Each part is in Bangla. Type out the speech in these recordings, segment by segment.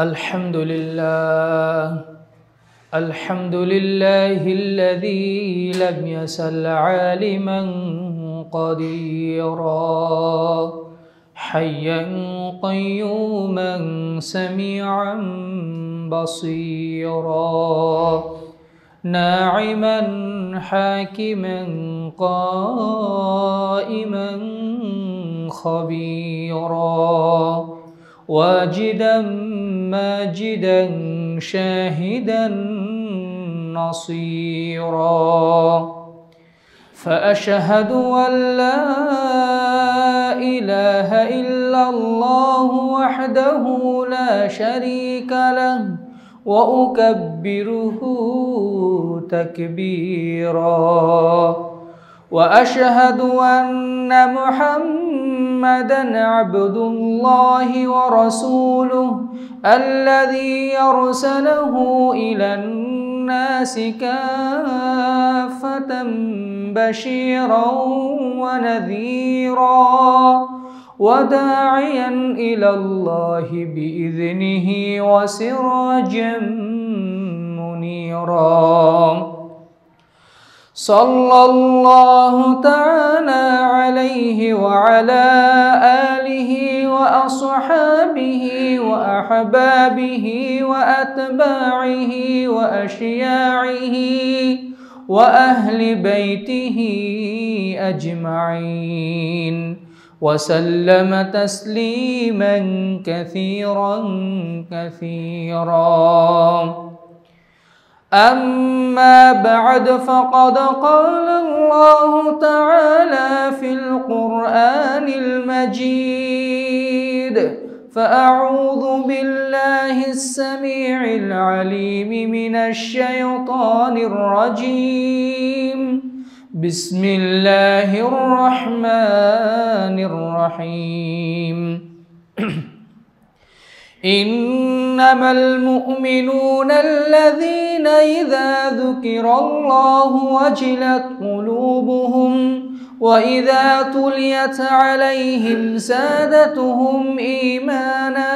الحمد لله الحمد لله الذي لم يسل عالما قديرا حيا قيوما سميعا بصيرا ناعما حاكما قائما خبيرا واجدا ماجدا شاهدا نصيرا فاشهد ان لا اله الا الله وحده لا شريك له واكبره تكبيرا واشهد ان محمدا عبد الله ورسوله الذي أرسله الى الناس كافه بشيرا ونذيرا وداعيا الى الله باذنه وسراجا منيرا صلى الله تعالى عليه وعلى آله وأصحابه وأحبابه وأتباعه وأشياعه وأهل بيته أجمعين وسلم تسليما كثيرا كثيرا أما بعد فقد قال الله تعالى في القرآن المجيد فأعوذ بالله السميع العليم من الشيطان الرجيم بسم الله الرحمن الرحيم إنما المؤمنون الذين إذا ذكر الله وجلت قلوبهم وإذا تليت عليهم سادتهم إيمانا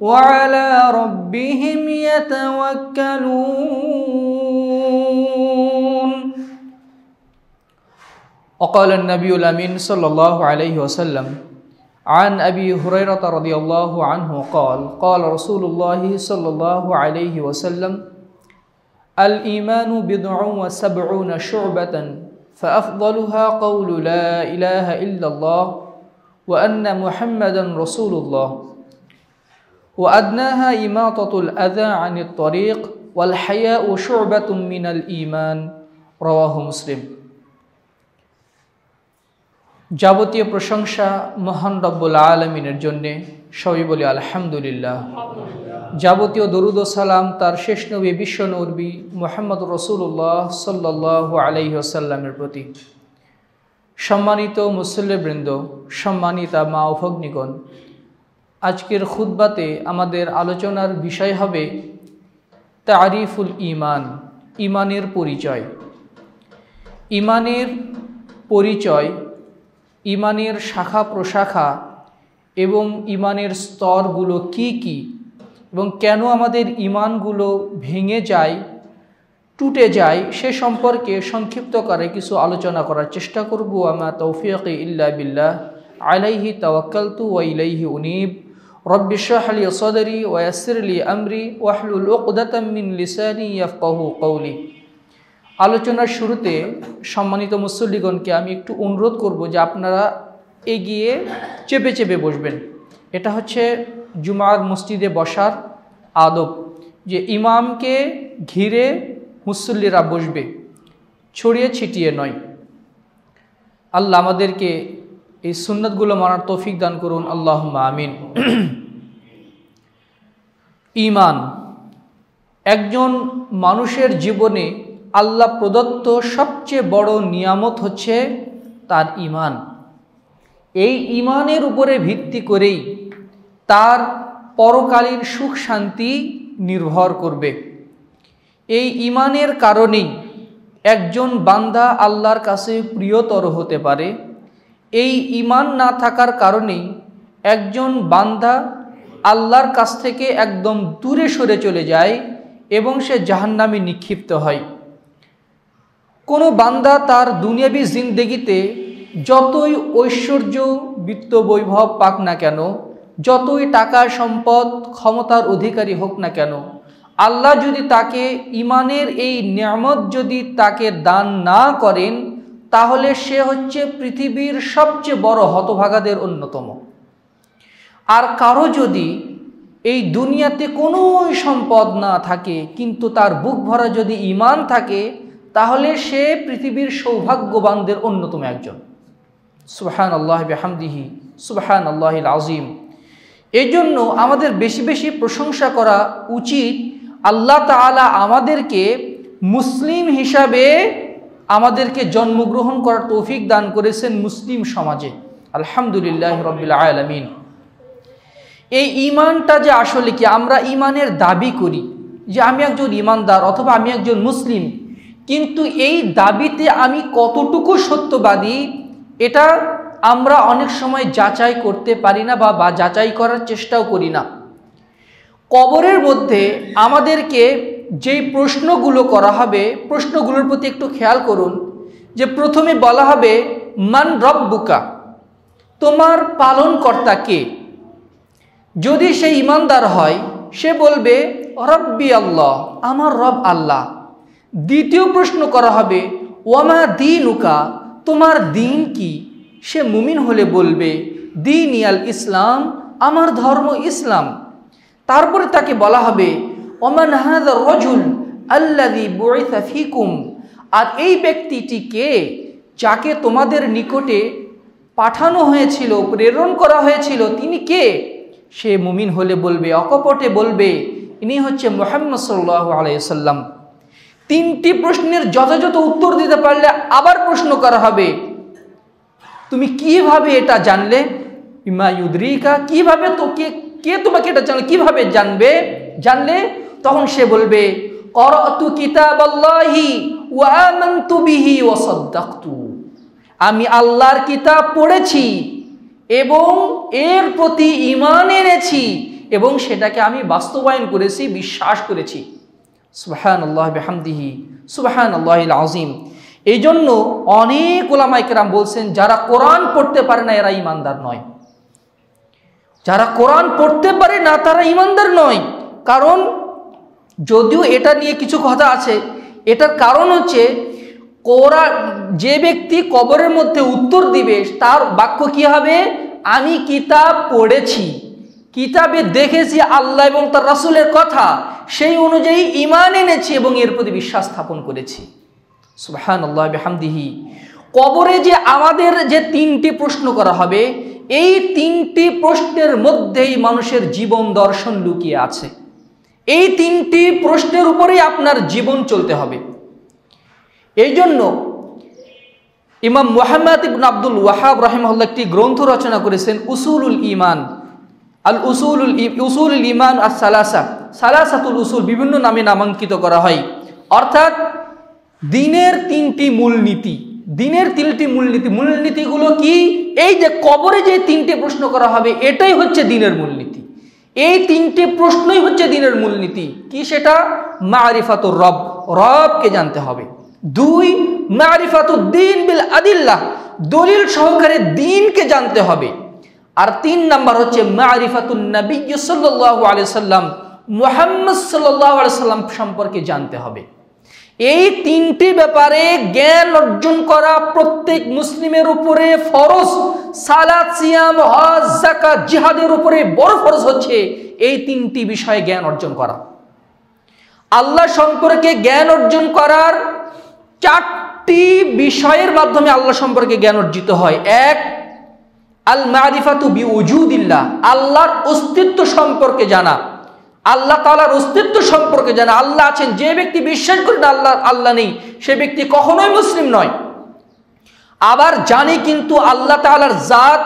وعلى ربهم يتوكلون وقال النبي الأمين صلى الله عليه وسلم عن أبي هريرة رضي الله عنه قال قال رسول الله صلى الله عليه وسلم الإيمان بضع وسبعون شعبة فأفضلها قول لا إله إلا الله وأن محمدا رسول الله وأدناها إماطة الأذى عن الطريق والحياء شعبة من الإيمان رواه مسلم যাবতীয় প্রশংসা মহান রব্বুল আলমিনের জন্যে সবই বলি আলহামদুলিল্লাহ যাবতীয় দরুদ সালাম তার শেষ নবী বিশ্ব নবী মোহাম্মদ রসুল্লাহ সাল্লাহ আলহিহসাল্লামের প্রতি সম্মানিত মুসল্লেবৃন্দ সম্মানিতা মা ভগ্নিগণ আজকের খুদ্বাতে আমাদের আলোচনার বিষয় হবে তারিফুল ইমান ইমানের পরিচয় ইমানের পরিচয় ইমানের শাখা প্রশাখা এবং ইমানের স্তরগুলো কি কি এবং কেন আমাদের ইমানগুলো ভেঙে যায় টুটে যায় সে সম্পর্কে সংক্ষিপ্ত করে কিছু আলোচনা করার চেষ্টা করব আমা তৌফিয়াকে ইল্লা বিল্লাহ আলাইহি তাওয়াক্কালতু ওয়া ইলাইহি উনিব রব্বি শাহ লি সদরি ওয়াসির লি আমরি ওয়াহলুল উকদাতাম মিন লিসানি ইয়াফকাহু কওলি আলোচনার শুরুতে সম্মানিত মুসল্লিগণকে আমি একটু অনুরোধ করব যে আপনারা এগিয়ে চেপে চেপে বসবেন এটা হচ্ছে জুমার মসজিদে বসার আদব যে ইমামকে ঘিরে মুসল্লিরা বসবে ছড়িয়ে ছিটিয়ে নয় আল্লাহ আমাদেরকে এই সুন্নতগুলো মানার তৌফিক দান করুন আল্লাহ আমিন ইমান একজন মানুষের জীবনে আল্লাহ প্রদত্ত সবচেয়ে বড় নিয়ামত হচ্ছে তার ইমান এই ইমানের উপরে ভিত্তি করেই তার পরকালীন সুখ শান্তি নির্ভর করবে এই ইমানের কারণেই একজন বান্দা আল্লাহর কাছে প্রিয়তর হতে পারে এই ইমান না থাকার কারণেই একজন বান্দা আল্লাহর কাছ থেকে একদম দূরে সরে চলে যায় এবং সে জাহান্নামে নিক্ষিপ্ত হয় বান্দা তার দুনিয়াবি জিন্দেগিতে যতই ঐশ্বর্য বিত্ত বৈভব পাক না কেন যতই টাকা সম্পদ ক্ষমতার অধিকারী হোক না কেন আল্লাহ যদি তাকে ইমানের এই নিয়ামত যদি তাকে দান না করেন তাহলে সে হচ্ছে পৃথিবীর সবচেয়ে বড় হতভাগাদের অন্যতম আর কারো যদি এই দুনিয়াতে কোনো সম্পদ না থাকে কিন্তু তার বুক ভরা যদি ইমান থাকে তাহলে সে পৃথিবীর সৌভাগ্যবানদের অন্যতম একজন সুবাহান আল্লাহ বেহামদিহি সুবাহান আল্লাহ আজিম এই জন্য আমাদের বেশি বেশি প্রশংসা করা উচিত আল্লাহ তালা আমাদেরকে মুসলিম হিসাবে আমাদেরকে জন্মগ্রহণ করার তৌফিক দান করেছেন মুসলিম সমাজে আলহামদুলিল্লাহ রবিল্লা আলমিন এই ইমানটা যে আসলে কি আমরা ইমানের দাবি করি যে আমি একজন ইমানদার অথবা আমি একজন মুসলিম কিন্তু এই দাবিতে আমি কতটুকু সত্যবাদী এটা আমরা অনেক সময় যাচাই করতে পারি না বা যাচাই করার চেষ্টাও করি না কবরের মধ্যে আমাদেরকে যেই প্রশ্নগুলো করা হবে প্রশ্নগুলোর প্রতি একটু খেয়াল করুন যে প্রথমে বলা হবে মান রব বুকা তোমার পালনকর্তা কে যদি সে ইমানদার হয় সে বলবে রব্বি আল্লাহ আমার রব আল্লাহ দ্বিতীয় প্রশ্ন করা হবে ওয়ামা দিনুকা তোমার দিন কি সে মুমিন হলে বলবে দিন ইয়াল ইসলাম আমার ধর্ম ইসলাম তারপরে তাকে বলা হবে ওমান হাদ রজুল আল্লাদি বৈসাফিকুম আর এই ব্যক্তিটি কে যাকে তোমাদের নিকটে পাঠানো হয়েছিল প্রেরণ করা হয়েছিল তিনি কে সে মুমিন হলে বলবে অকপটে বলবে ইনি হচ্ছে মোহাম্মদ সাল্লাহ আলাইসাল্লাম তিনটি প্রশ্নের যথাযথ উত্তর দিতে পারলে আবার প্রশ্ন করা হবে তুমি কিভাবে এটা জানলে ইমা কিভাবে তোকে কে তোমাকে এটা জানলে কিভাবে জানবে জানলে তখন সে বলবে কিতাব আল্লাহি আমি আল্লাহর কিতাব পড়েছি এবং এর প্রতি ইমান এনেছি এবং সেটাকে আমি বাস্তবায়ন করেছি বিশ্বাস করেছি সুবাহান আল্লাহ বেহামদিহি সুবাহান আল্লাহ আজিম এই জন্য অনেক ওলামাইকেরাম বলছেন যারা কোরআন পড়তে পারে না এরা ইমানদার নয় যারা কোরআন পড়তে পারে না তারা ইমানদার নয় কারণ যদিও এটা নিয়ে কিছু কথা আছে এটার কারণ হচ্ছে কোরআন যে ব্যক্তি কবরের মধ্যে উত্তর দিবে তার বাক্য কি হবে আমি কিতাব পড়েছি কিতাবে দেখেছি আল্লাহ এবং তার রাসুলের কথা সেই অনুযায়ী ইমান এনেছি এবং এর প্রতি বিশ্বাস স্থাপন করেছি সুহান আল্লাহ বেহামদিহি কবরে যে আমাদের যে তিনটি প্রশ্ন করা হবে এই তিনটি প্রশ্নের মধ্যেই মানুষের জীবন দর্শন লুকিয়ে আছে এই তিনটি প্রশ্নের উপরেই আপনার জীবন চলতে হবে এই জন্য ইমাম মোহাম্মদ ইবন আব্দুল ওয়াহাব রাহেমহল্লা একটি গ্রন্থ রচনা করেছেন উসুলুল ইমান আল উসুল উসুল ইমান আর সালাসা সালাসাতুল উসুল বিভিন্ন নামে নামাঙ্কিত করা হয় অর্থাৎ দিনের তিনটি মূলনীতি দিনের তিনটি মূলনীতি মূলনীতিগুলো কি এই যে কবরে যে তিনটে প্রশ্ন করা হবে এটাই হচ্ছে দিনের মূলনীতি এই তিনটে প্রশ্নই হচ্ছে দিনের মূলনীতি কি সেটা মারিফাতুর রব রবকে জানতে হবে দুই মারিফাতুদ্দিন বিল আদিল্লাহ দলিল সহকারে দিনকে জানতে হবে আর তিন নাম্বার হচ্ছে মারিফাতুল নবী সাল্লাহ আলিয়াল্লাম মোহাম্মদ সাল্লাহ আলিয়াল্লাম সম্পর্কে জানতে হবে এই তিনটি ব্যাপারে জ্ঞান অর্জন করা প্রত্যেক মুসলিমের উপরে ফরজ সালাসিয়াম সিয়াম হজ জাকাত জিহাদের উপরে বড় ফরজ হচ্ছে এই তিনটি বিষয়ে জ্ঞান অর্জন করা আল্লাহ সম্পর্কে জ্ঞান অর্জন করার চারটি বিষয়ের মাধ্যমে আল্লাহ সম্পর্কে জ্ঞান অর্জিত হয় এক আল মারিফাতু বি উজুদিল্লাহ আল্লাহর অস্তিত্ব সম্পর্কে জানা আল্লাহ তালার অস্তিত্ব সম্পর্কে জানা আল্লাহ আছেন যে ব্যক্তি বিশ্বাস করে না আল্লাহ আল্লাহ নেই সে ব্যক্তি কখনোই মুসলিম নয় আবার জানে কিন্তু আল্লাহ তালার জাত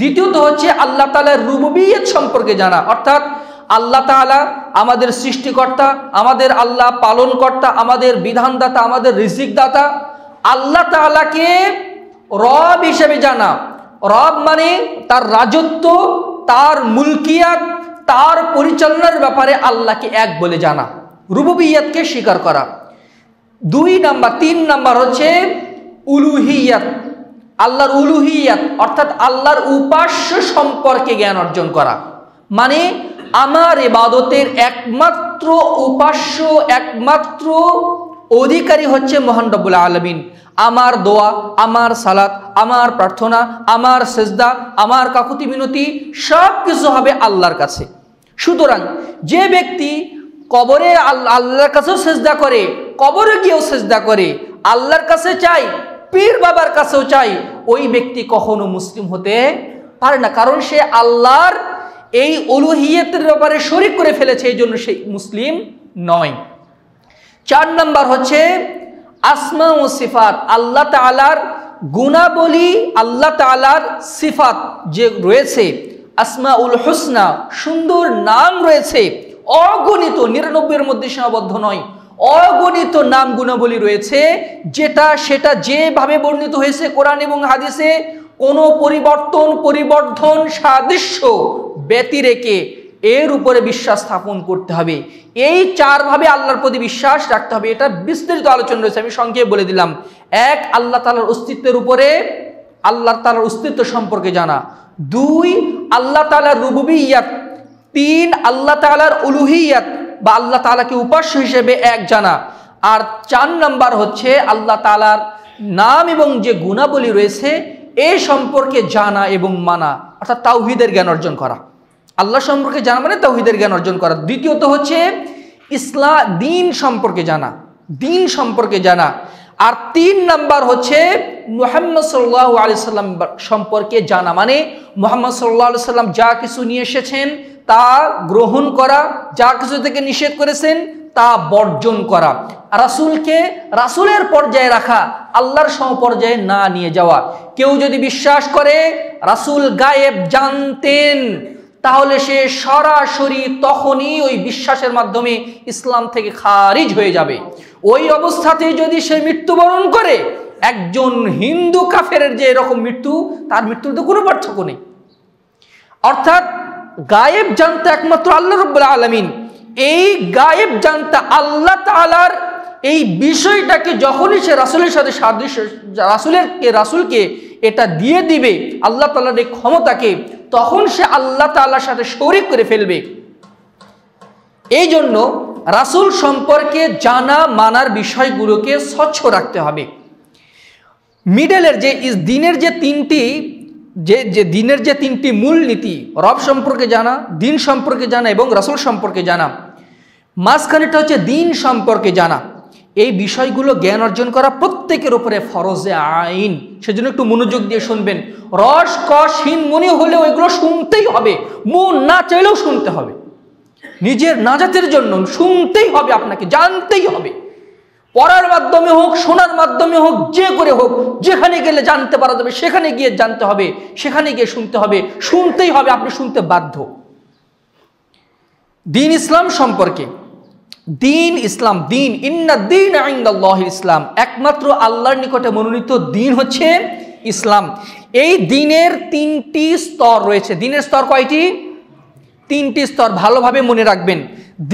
দ্বিতীয়ত হচ্ছে আল্লাহ তালার রুববিয়ত সম্পর্কে জানা অর্থাৎ আল্লাহ তালা আমাদের সৃষ্টিকর্তা আমাদের আল্লাহ পালনকর্তা আমাদের বিধানদাতা আমাদের রিজিকদাতা আল্লাহ তালাকে রব হিসেবে জানা রব মানে তার রাজত্ব তার মুলকিয়াত তার পরিচালনার ব্যাপারে আল্লাহকে এক বলে জানা রুবুবিয়াতকে স্বীকার করা দুই নাম্বার তিন নাম্বার হচ্ছে উলুহিয়াত আল্লাহর উলুহিয়াত অর্থাৎ আল্লাহর উপাস্য সম্পর্কে জ্ঞান অর্জন করা মানে আমার এবাদতের একমাত্র উপাস্য একমাত্র অধিকারী হচ্ছে মহান রব্বুল আলমিন আমার দোয়া আমার সালাত আমার প্রার্থনা আমার সেজদা আমার কাকুতি মিনতি সব কিছু হবে আল্লাহর কাছে সুতরাং যে ব্যক্তি কবরে আল্লাহর কাছেও সেজদা করে কবরে গিয়েও সেজদা করে আল্লাহর কাছে চাই পীর বাবার কাছেও চাই ওই ব্যক্তি কখনো মুসলিম হতে পারে না কারণ সে আল্লাহর এই অলুহিয়তের ব্যাপারে শরিক করে ফেলেছে এই জন্য সে মুসলিম নয় চার নম্বর হচ্ছে আসমা ও সিফাত আল্লাহ তালার গুণাবলী আল্লাহ তালার সিফাত যে রয়েছে আসমা উল হোসনা সুন্দর নাম রয়েছে অগণিত নিরানব্বইয়ের মধ্যে সীমাবদ্ধ নয় অগণিত নাম গুণাবলী রয়েছে যেটা সেটা যেভাবে বর্ণিত হয়েছে কোরআন এবং হাদিসে কোনো পরিবর্তন পরিবর্ধন সাদৃশ্য ব্যতিরেকে এর উপরে বিশ্বাস স্থাপন করতে হবে এই চারভাবে আল্লাহর প্রতি বিশ্বাস রাখতে হবে এটা বিস্তারিত আলোচনা রয়েছে আমি সংক্ষেপ বলে দিলাম এক আল্লাহ তালার অস্তিত্বের উপরে আল্লাহ তালার অস্তিত্ব সম্পর্কে জানা দুই আল্লাহ তালার ইয়াত তিন আল্লাহ তালার ইয়াত বা আল্লাহ তালাকে উপাস্য হিসেবে এক জানা আর চার নাম্বার হচ্ছে আল্লাহ তালার নাম এবং যে গুণাবলী রয়েছে এ সম্পর্কে জানা এবং মানা অর্থাৎ তাওহিদের জ্ঞান অর্জন করা আল্লাহ সম্পর্কে জানা মানে তাহিদের জ্ঞান অর্জন করা দ্বিতীয়ত হচ্ছে ইসলা দিন সম্পর্কে জানা দিন সম্পর্কে জানা আর তিন নাম্বার হচ্ছে মোহাম্মদ সাল্লাহ আলি সাল্লাম সম্পর্কে জানা মানে মোহাম্মদ সাল্লাহ আলি সাল্লাম যা কিছু নিয়ে এসেছেন তা গ্রহণ করা যা কিছু থেকে নিষেধ করেছেন তা বর্জন করা রাসুলকে রাসুলের পর্যায়ে রাখা আল্লাহর সমপর্যায়ে না নিয়ে যাওয়া কেউ যদি বিশ্বাস করে রাসুল গায়েব জানতেন তাহলে সে সরাসরি তখনই ওই বিশ্বাসের মাধ্যমে ইসলাম থেকে খারিজ হয়ে যাবে ওই অবস্থাতে যদি সে মৃত্যুবরণ করে একজন হিন্দু কাফের যে এরকম মৃত্যু তার মৃত্যুর তো কোনো পার্থক্য নেই অর্থাৎ গায়েব জানতে একমাত্র আল্লাহ রব্বুল্লা আলমিন এই গায়েব জানতে আল্লাহ তালার এই বিষয়টাকে যখনই সে রাসুলের সাথে সাদৃশ্য রাসুলের রাসুলকে এটা দিয়ে দিবে আল্লাহ তালার এই ক্ষমতাকে তখন সে আল্লাহ তাল্লাহর সাথে শরিক করে ফেলবে এই জন্য রাসুল সম্পর্কে জানা মানার বিষয়গুলোকে স্বচ্ছ রাখতে হবে মিডেলের যে দিনের যে তিনটি যে যে দিনের যে তিনটি মূল নীতি রব সম্পর্কে জানা দিন সম্পর্কে জানা এবং রাসুল সম্পর্কে জানা মাঝখানেটা হচ্ছে দিন সম্পর্কে জানা এই বিষয়গুলো জ্ঞান অর্জন করা প্রত্যেকের উপরে ফরজে আইন সেজন্য একটু মনোযোগ দিয়ে শুনবেন রস কসহীন মনে হলেও এগুলো শুনতেই হবে মন না চাইলেও শুনতে হবে নিজের নাজাতের জন্য শুনতেই হবে আপনাকে জানতেই হবে পড়ার মাধ্যমে হোক শোনার মাধ্যমে হোক যে করে হোক যেখানে গেলে জানতে পারা যাবে সেখানে গিয়ে জানতে হবে সেখানে গিয়ে শুনতে হবে শুনতেই হবে আপনি শুনতে বাধ্য দিন ইসলাম সম্পর্কে দিন ইসলাম দিন ইন্না দিন আইন্দাল্লাহ ইসলাম একমাত্র আল্লাহর নিকটে মনোনীত দিন হচ্ছে ইসলাম এই দিনের তিনটি স্তর রয়েছে দিনের স্তর কয়টি তিনটি স্তর ভালোভাবে মনে রাখবেন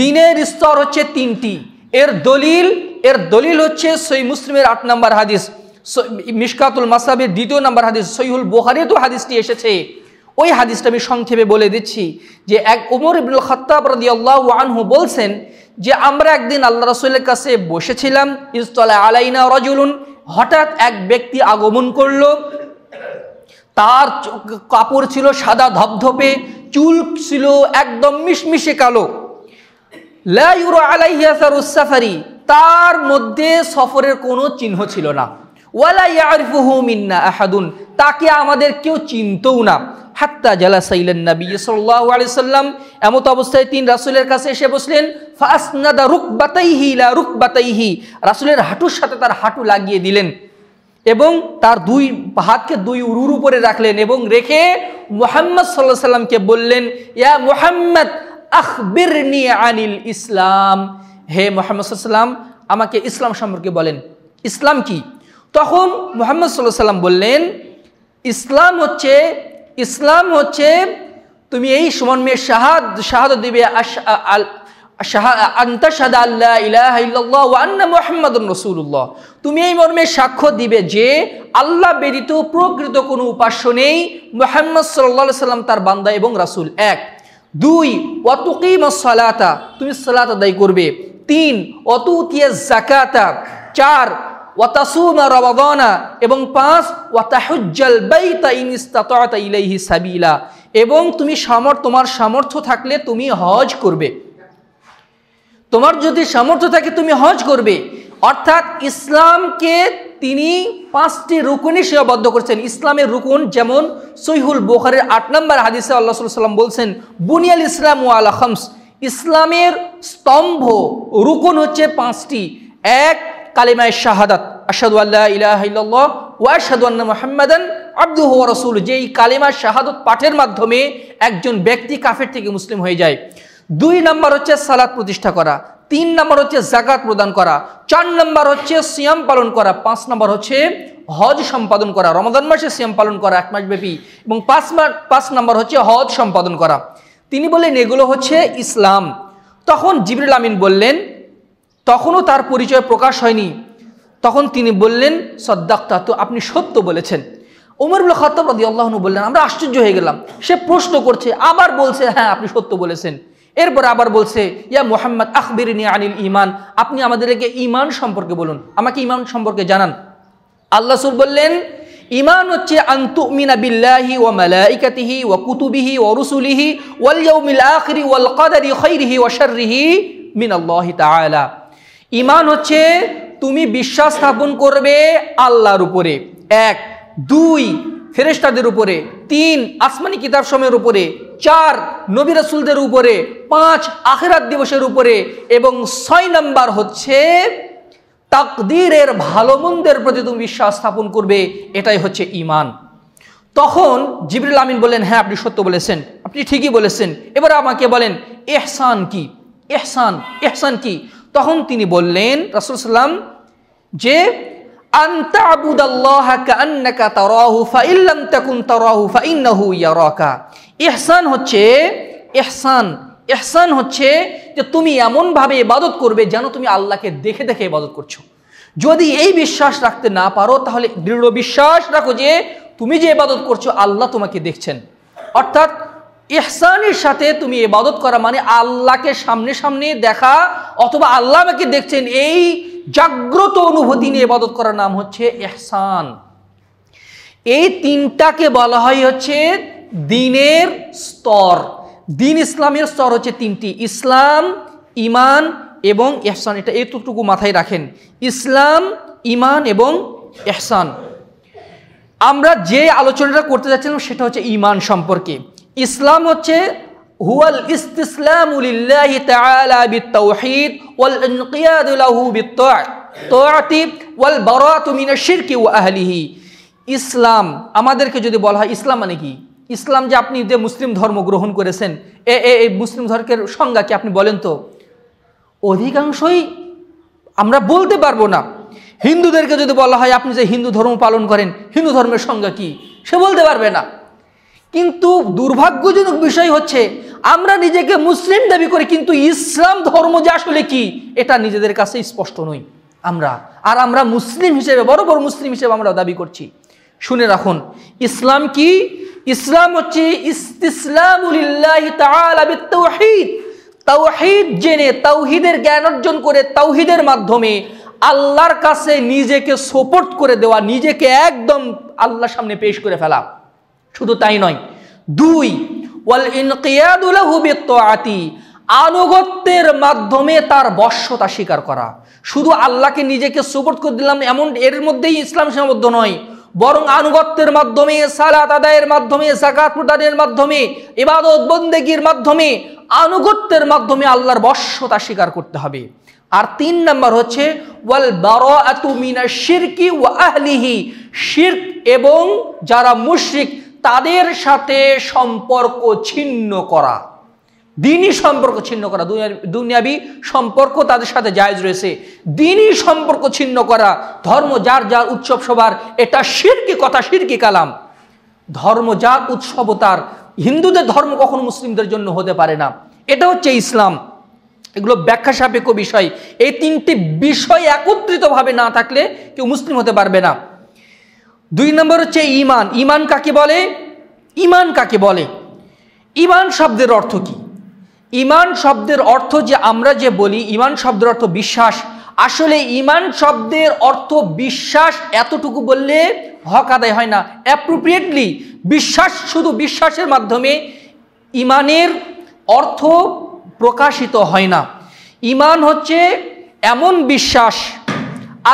দিনের স্তর হচ্ছে তিনটি এর দলিল এর দলিল হচ্ছে সই মুসলিমের আট নম্বর হাদিস মিসকাতুল মাসাবের দ্বিতীয় নম্বর হাদিস সৈহুল বোহারে হাদিসটি এসেছে ওই হাদিসটা আমি সংক্ষেপে বলে দিচ্ছি যে এক উমর ইবনুল খত্তাব রদি আল্লাহ আনহু বলছেন যে আমরা একদিন আল্লাহ রসুলের কাছে বসেছিলাম ইস্তলা আলাইনা রজুলুন হঠাৎ এক ব্যক্তি আগমন করল তার কাপড় ছিল সাদা ধপধপে চুল ছিল একদম মিশমিশে কালো লাউর আলাইহাসার উসাফারি তার মধ্যে সফরের কোনো চিহ্ন ছিল না ওয়ালা ইয়ারফুহু মিন্না আহাদুন তাকে আমাদের কেউ চিনতও না হাত্তা জালা সাইলেন নবী সাল্লাহ আলিয়াল্লাম এমত অবস্থায় তিনি রাসুলের কাছে এসে বসলেন ফাসনাদা রুক বাতাইহি লা রুক বাতাইহি রাসুলের হাঁটুর সাথে তার হাঁটু লাগিয়ে দিলেন এবং তার দুই হাতকে দুই উরুর উপরে রাখলেন এবং রেখে মোহাম্মদ সাল্লাহ সাল্লামকে বললেন ইয়া মোহাম্মদ আখবিরনি আনিল ইসলাম হে মোহাম্মদ সাল্লাম আমাকে ইসলাম সম্পর্কে বলেন ইসলাম কি তখন মোহাম্মদ সাল্লাহ সাল্লাম বললেন ইসলাম হচ্ছে ইসলাম হচ্ছে তুমি এই সমন্বয়ে শাহাদ শাহাদত দিবে রসুল্লাহ তুমি এই মর্মে সাক্ষ্য দিবে যে আল্লাহ ব্যতীত প্রকৃত কোনো উপাস্য নেই মোহাম্মদ সাল্লা সাল্লাম তার বান্দা এবং রাসুল এক দুই অতুকিম সালাতা তুমি সালাত আদায় করবে তিন অতুতিয়া জাকাতা চার ওয়াতাসুমা রবাগনা এবং পাঁচ ওয়াতাহুজ্জাল বাইতা ইনিস্তাতা ইলাইহি সাবিলা এবং তুমি সামর তোমার সামর্থ্য থাকলে তুমি হজ করবে তোমার যদি সামর্থ্য থাকে তুমি হজ করবে অর্থাৎ ইসলামকে তিনি পাঁচটি রুকুনে সেবাবদ্ধ করছেন ইসলামের রুকুন যেমন সহিহুল বোখারের আট নম্বর হাদিসে আল্লাহ সাল্লাম বলছেন বুনিয়াল ইসলাম ও আলা খামস ইসলামের স্তম্ভ রুকুন হচ্ছে পাঁচটি এক কালিমায় শাহাদাত আশাদু আল্লাহ ইলাহ ও আশাদু আল্লাহ মোহাম্মদান আব্দুহ রসুল যে এই কালিমা শাহাদত পাঠের মাধ্যমে একজন ব্যক্তি কাফের থেকে মুসলিম হয়ে যায় দুই নম্বর হচ্ছে সালাদ প্রতিষ্ঠা করা তিন নম্বর হচ্ছে জাকাত প্রদান করা চার নম্বর হচ্ছে সিয়াম পালন করা পাঁচ নম্বর হচ্ছে হজ সম্পাদন করা রমজান মাসে সিয়াম পালন করা এক মাস ব্যাপী এবং পাঁচ পাঁচ নম্বর হচ্ছে হজ সম্পাদন করা তিনি বললেন এগুলো হচ্ছে ইসলাম তখন জিবরুল আমিন বললেন তখনও তার পরিচয় প্রকাশ হয়নি তখন তিনি বললেন সদ্দাক্তা তো আপনি সত্য বলেছেন ওমরুল খত্তাব আল্লাহনু বললেন আমরা আশ্চর্য হয়ে গেলাম সে প্রশ্ন করছে আবার বলছে হ্যাঁ আপনি সত্য বলেছেন এরপর আবার বলছে ইয়া মোহাম্মদ আখবিরিনী আনিল ইমান আপনি আমাদেরকে ইমান সম্পর্কে বলুন আমাকে ইমান সম্পর্কে জানান আল্লাহ সুর বললেন ইমান হচ্ছে মিনা বিল্লাহি ও মালাইকাতিহি ও কুতুবিহি ও রুসুলিহি ওয়াল ইয়াউমিল আখিরি ওয়াল কদারি খৈরিহি ও শাররিহি মিন আল্লাহি তাআলা ইমান হচ্ছে তুমি বিশ্বাস স্থাপন করবে আল্লাহর উপরে এক দুই ফেরেস্তাদের উপরে তিন আসমানি কিতাব সময়ের উপরে চার নবী রাসুলদের উপরে পাঁচ আখেরাত দিবসের উপরে এবং ছয় নাম্বার হচ্ছে তাকদিরের ভালো মন্দের প্রতি তুমি বিশ্বাস স্থাপন করবে এটাই হচ্ছে ইমান তখন জিবরুল আমিন বললেন হ্যাঁ আপনি সত্য বলেছেন আপনি ঠিকই বলেছেন এবার আমাকে বলেন এহসান কি এহসান এহসান কি তখন তিনি বললেন রসুল যে হচ্ছে হচ্ছে যে তুমি এমনভাবে ইবাদত করবে যেন তুমি আল্লাহকে দেখে দেখে ইবাদত করছো যদি এই বিশ্বাস রাখতে না পারো তাহলে দৃঢ় বিশ্বাস রাখো যে তুমি যে ইবাদত করছো আল্লাহ তোমাকে দেখছেন অর্থাৎ ইহসানের সাথে তুমি এবাদত করা মানে আল্লাহকে সামনে সামনে দেখা অথবা আল্লাহ আমাকে দেখছেন এই জাগ্রত অনুভূতি নিয়ে এবাদত করার নাম হচ্ছে এহসান এই তিনটাকে বলা হয় হচ্ছে দিনের স্তর দিন ইসলামের স্তর হচ্ছে তিনটি ইসলাম ইমান এবং এহসান এটা এতটুকু মাথায় রাখেন ইসলাম ইমান এবং এহসান আমরা যে আলোচনাটা করতে যাচ্ছিলাম সেটা হচ্ছে ইমান সম্পর্কে ইসলাম হচ্ছে হুয়াল ইস্তিসলাম লিল্লাহি তাআলা বিত-তাওহীদ ওয়াল ইনকিয়াদ লাহু বিত-তাআতি ওয়াল বারাতু মিনাশ শিরক ওয়া আহলিহি ইসলাম আমাদেরকে যদি বলা হয় ইসলাম মানে কি ইসলাম যে আপনি যে মুসলিম ধর্ম গ্রহণ করেছেন এ এই মুসলিম ধর্মের সংজ্ঞা কি আপনি বলেন তো অধিকাংশই আমরা বলতে পারবো না হিন্দুদেরকে যদি বলা হয় আপনি যে হিন্দু ধর্ম পালন করেন হিন্দু ধর্মের সংজ্ঞা কি সে বলতে পারবে না কিন্তু দুর্ভাগ্যজনক বিষয় হচ্ছে আমরা নিজেকে মুসলিম দাবি করি কিন্তু ইসলাম ধর্ম যে আসলে কি এটা নিজেদের কাছে স্পষ্ট নই আমরা আর আমরা মুসলিম হিসেবে বড় বড় মুসলিম হিসেবে আমরা দাবি করছি শুনে রাখুন ইসলাম কি ইসলাম হচ্ছে তাওহিদ জেনে তাওহিদের জ্ঞান অর্জন করে তাওহিদের মাধ্যমে আল্লাহর কাছে নিজেকে সোপোর্ট করে দেওয়া নিজেকে একদম আল্লাহর সামনে পেশ করে ফেলা শুধু তাই নয় দুই ওয়াল ইনকিয়াদুলাহু আতি আনুগত্যের মাধ্যমে তার বশ্যতা স্বীকার করা শুধু আল্লাহকে নিজেকে সুপোর্ট করে দিলাম এমন এর মধ্যেই ইসলাম সীমাবদ্ধ নয় বরং আনুগত্যের মাধ্যমে সালাত আদায়ের মাধ্যমে জাকাত প্রদানের মাধ্যমে ইবাদত বন্দেগীর মাধ্যমে আনুগত্যের মাধ্যমে আল্লাহর বশ্যতা স্বীকার করতে হবে আর তিন নম্বর হচ্ছে ওয়াল বারা মিনা শিরকি ওয়া আহলিহি শির্ক এবং যারা মুশরিক তাদের সাথে সম্পর্ক ছিন্ন করা দিনই সম্পর্ক ছিন্ন করা দুনিয়াবি সম্পর্ক তাদের সাথে জায়জ রয়েছে দিনই সম্পর্ক ছিন্ন করা ধর্ম যার যার উৎসব সবার এটা শিরকি কথা শিরকি কালাম ধর্ম যার উৎসব তার হিন্দুদের ধর্ম কখনো মুসলিমদের জন্য হতে পারে না এটা হচ্ছে ইসলাম এগুলো ব্যাখ্যা সাপেক্ষ বিষয় এই তিনটি বিষয় একত্রিতভাবে না থাকলে কেউ মুসলিম হতে পারবে না দুই নম্বর হচ্ছে ইমান ইমান কাকে বলে ইমান কাকে বলে ইমান শব্দের অর্থ কি ইমান শব্দের অর্থ যে আমরা যে বলি ইমান শব্দের অর্থ বিশ্বাস আসলে ইমান শব্দের অর্থ বিশ্বাস এতটুকু বললে হক আদায় হয় না অ্যাপ্রোপ্রিয়েটলি বিশ্বাস শুধু বিশ্বাসের মাধ্যমে ইমানের অর্থ প্রকাশিত হয় না ইমান হচ্ছে এমন বিশ্বাস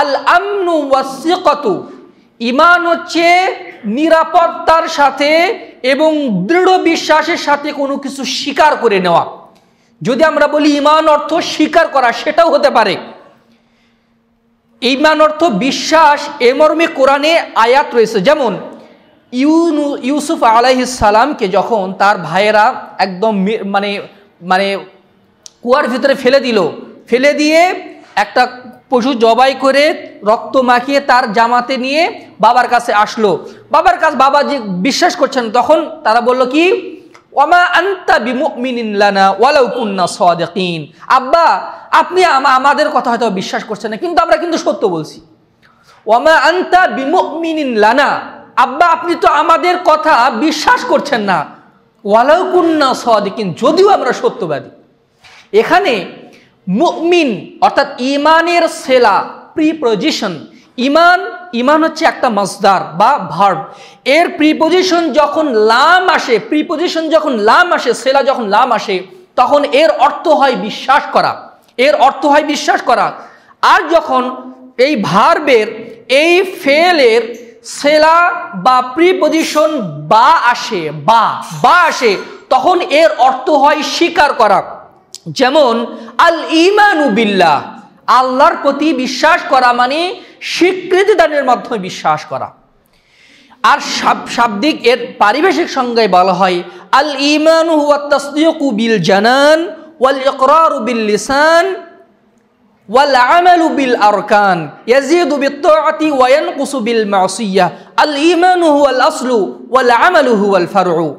আল আমনু ওয়াসিকতু ইমান হচ্ছে নিরাপত্তার সাথে এবং দৃঢ় বিশ্বাসের সাথে কোনো কিছু স্বীকার করে নেওয়া যদি আমরা বলি ইমান অর্থ স্বীকার করা সেটাও হতে পারে ইমান অর্থ বিশ্বাস এ মর্মে কোরআনে আয়াত রয়েছে যেমন ইউনু ইউসুফ সালামকে যখন তার ভাইয়েরা একদম মানে মানে কুয়ার ভিতরে ফেলে দিল ফেলে দিয়ে একটা পশু জবাই করে রক্ত মাখিয়ে তার জামাতে নিয়ে বাবার কাছে আসলো বাবার কাছে বাবা যে বিশ্বাস করছেন তখন তারা বলল কি ওমা আন্তা বিমুকমিনানা ওয়ালাউকুন্না সদেকিন আব্বা আপনি আমাদের কথা হয়তো বিশ্বাস করছেন না কিন্তু আমরা কিন্তু সত্য বলছি ওমা আন্তা বিমুকমিনিন লানা আব্বা আপনি তো আমাদের কথা বিশ্বাস করছেন না ওয়ালাউকুন্না সদেকিন যদিও আমরা সত্যবাদী এখানে মুমিন অর্থাৎ ইমানের সেলা প্রিপোজিশন ইমান ইমান হচ্ছে একটা মজদার বা ভার্ব এর প্রিপোজিশন যখন লাম আসে প্রিপোজিশন যখন লাম আসে সেলা যখন লাম আসে তখন এর অর্থ হয় বিশ্বাস করা এর অর্থ হয় বিশ্বাস করা আর যখন এই ভার্বের এই ফেলের সেলা বা প্রিপোজিশন বা আসে বা বা আসে তখন এর অর্থ হয় স্বীকার করা যেমন আল ইমানু আল্লাহর প্রতি বিশ্বাস করা মানে স্বীকৃতি দানের মাধ্যমে বিশ্বাস করা আর শাব্দিক এর পারিবেশিক সংজ্ঞায় বলা হয় আল ইমানু হুয়াত্তাসদিকু বিল জানান ওয়াল ইকরারু বিল লিসান ওয়াল আমালু বিল আরকান ইয়াজিদু বিত্তাআতি ওয়া ইয়ানকুসু বিল মাসিয়াহ আল ইমানু হুয়াল আসলু ওয়াল আমালু হুয়াল ফারউ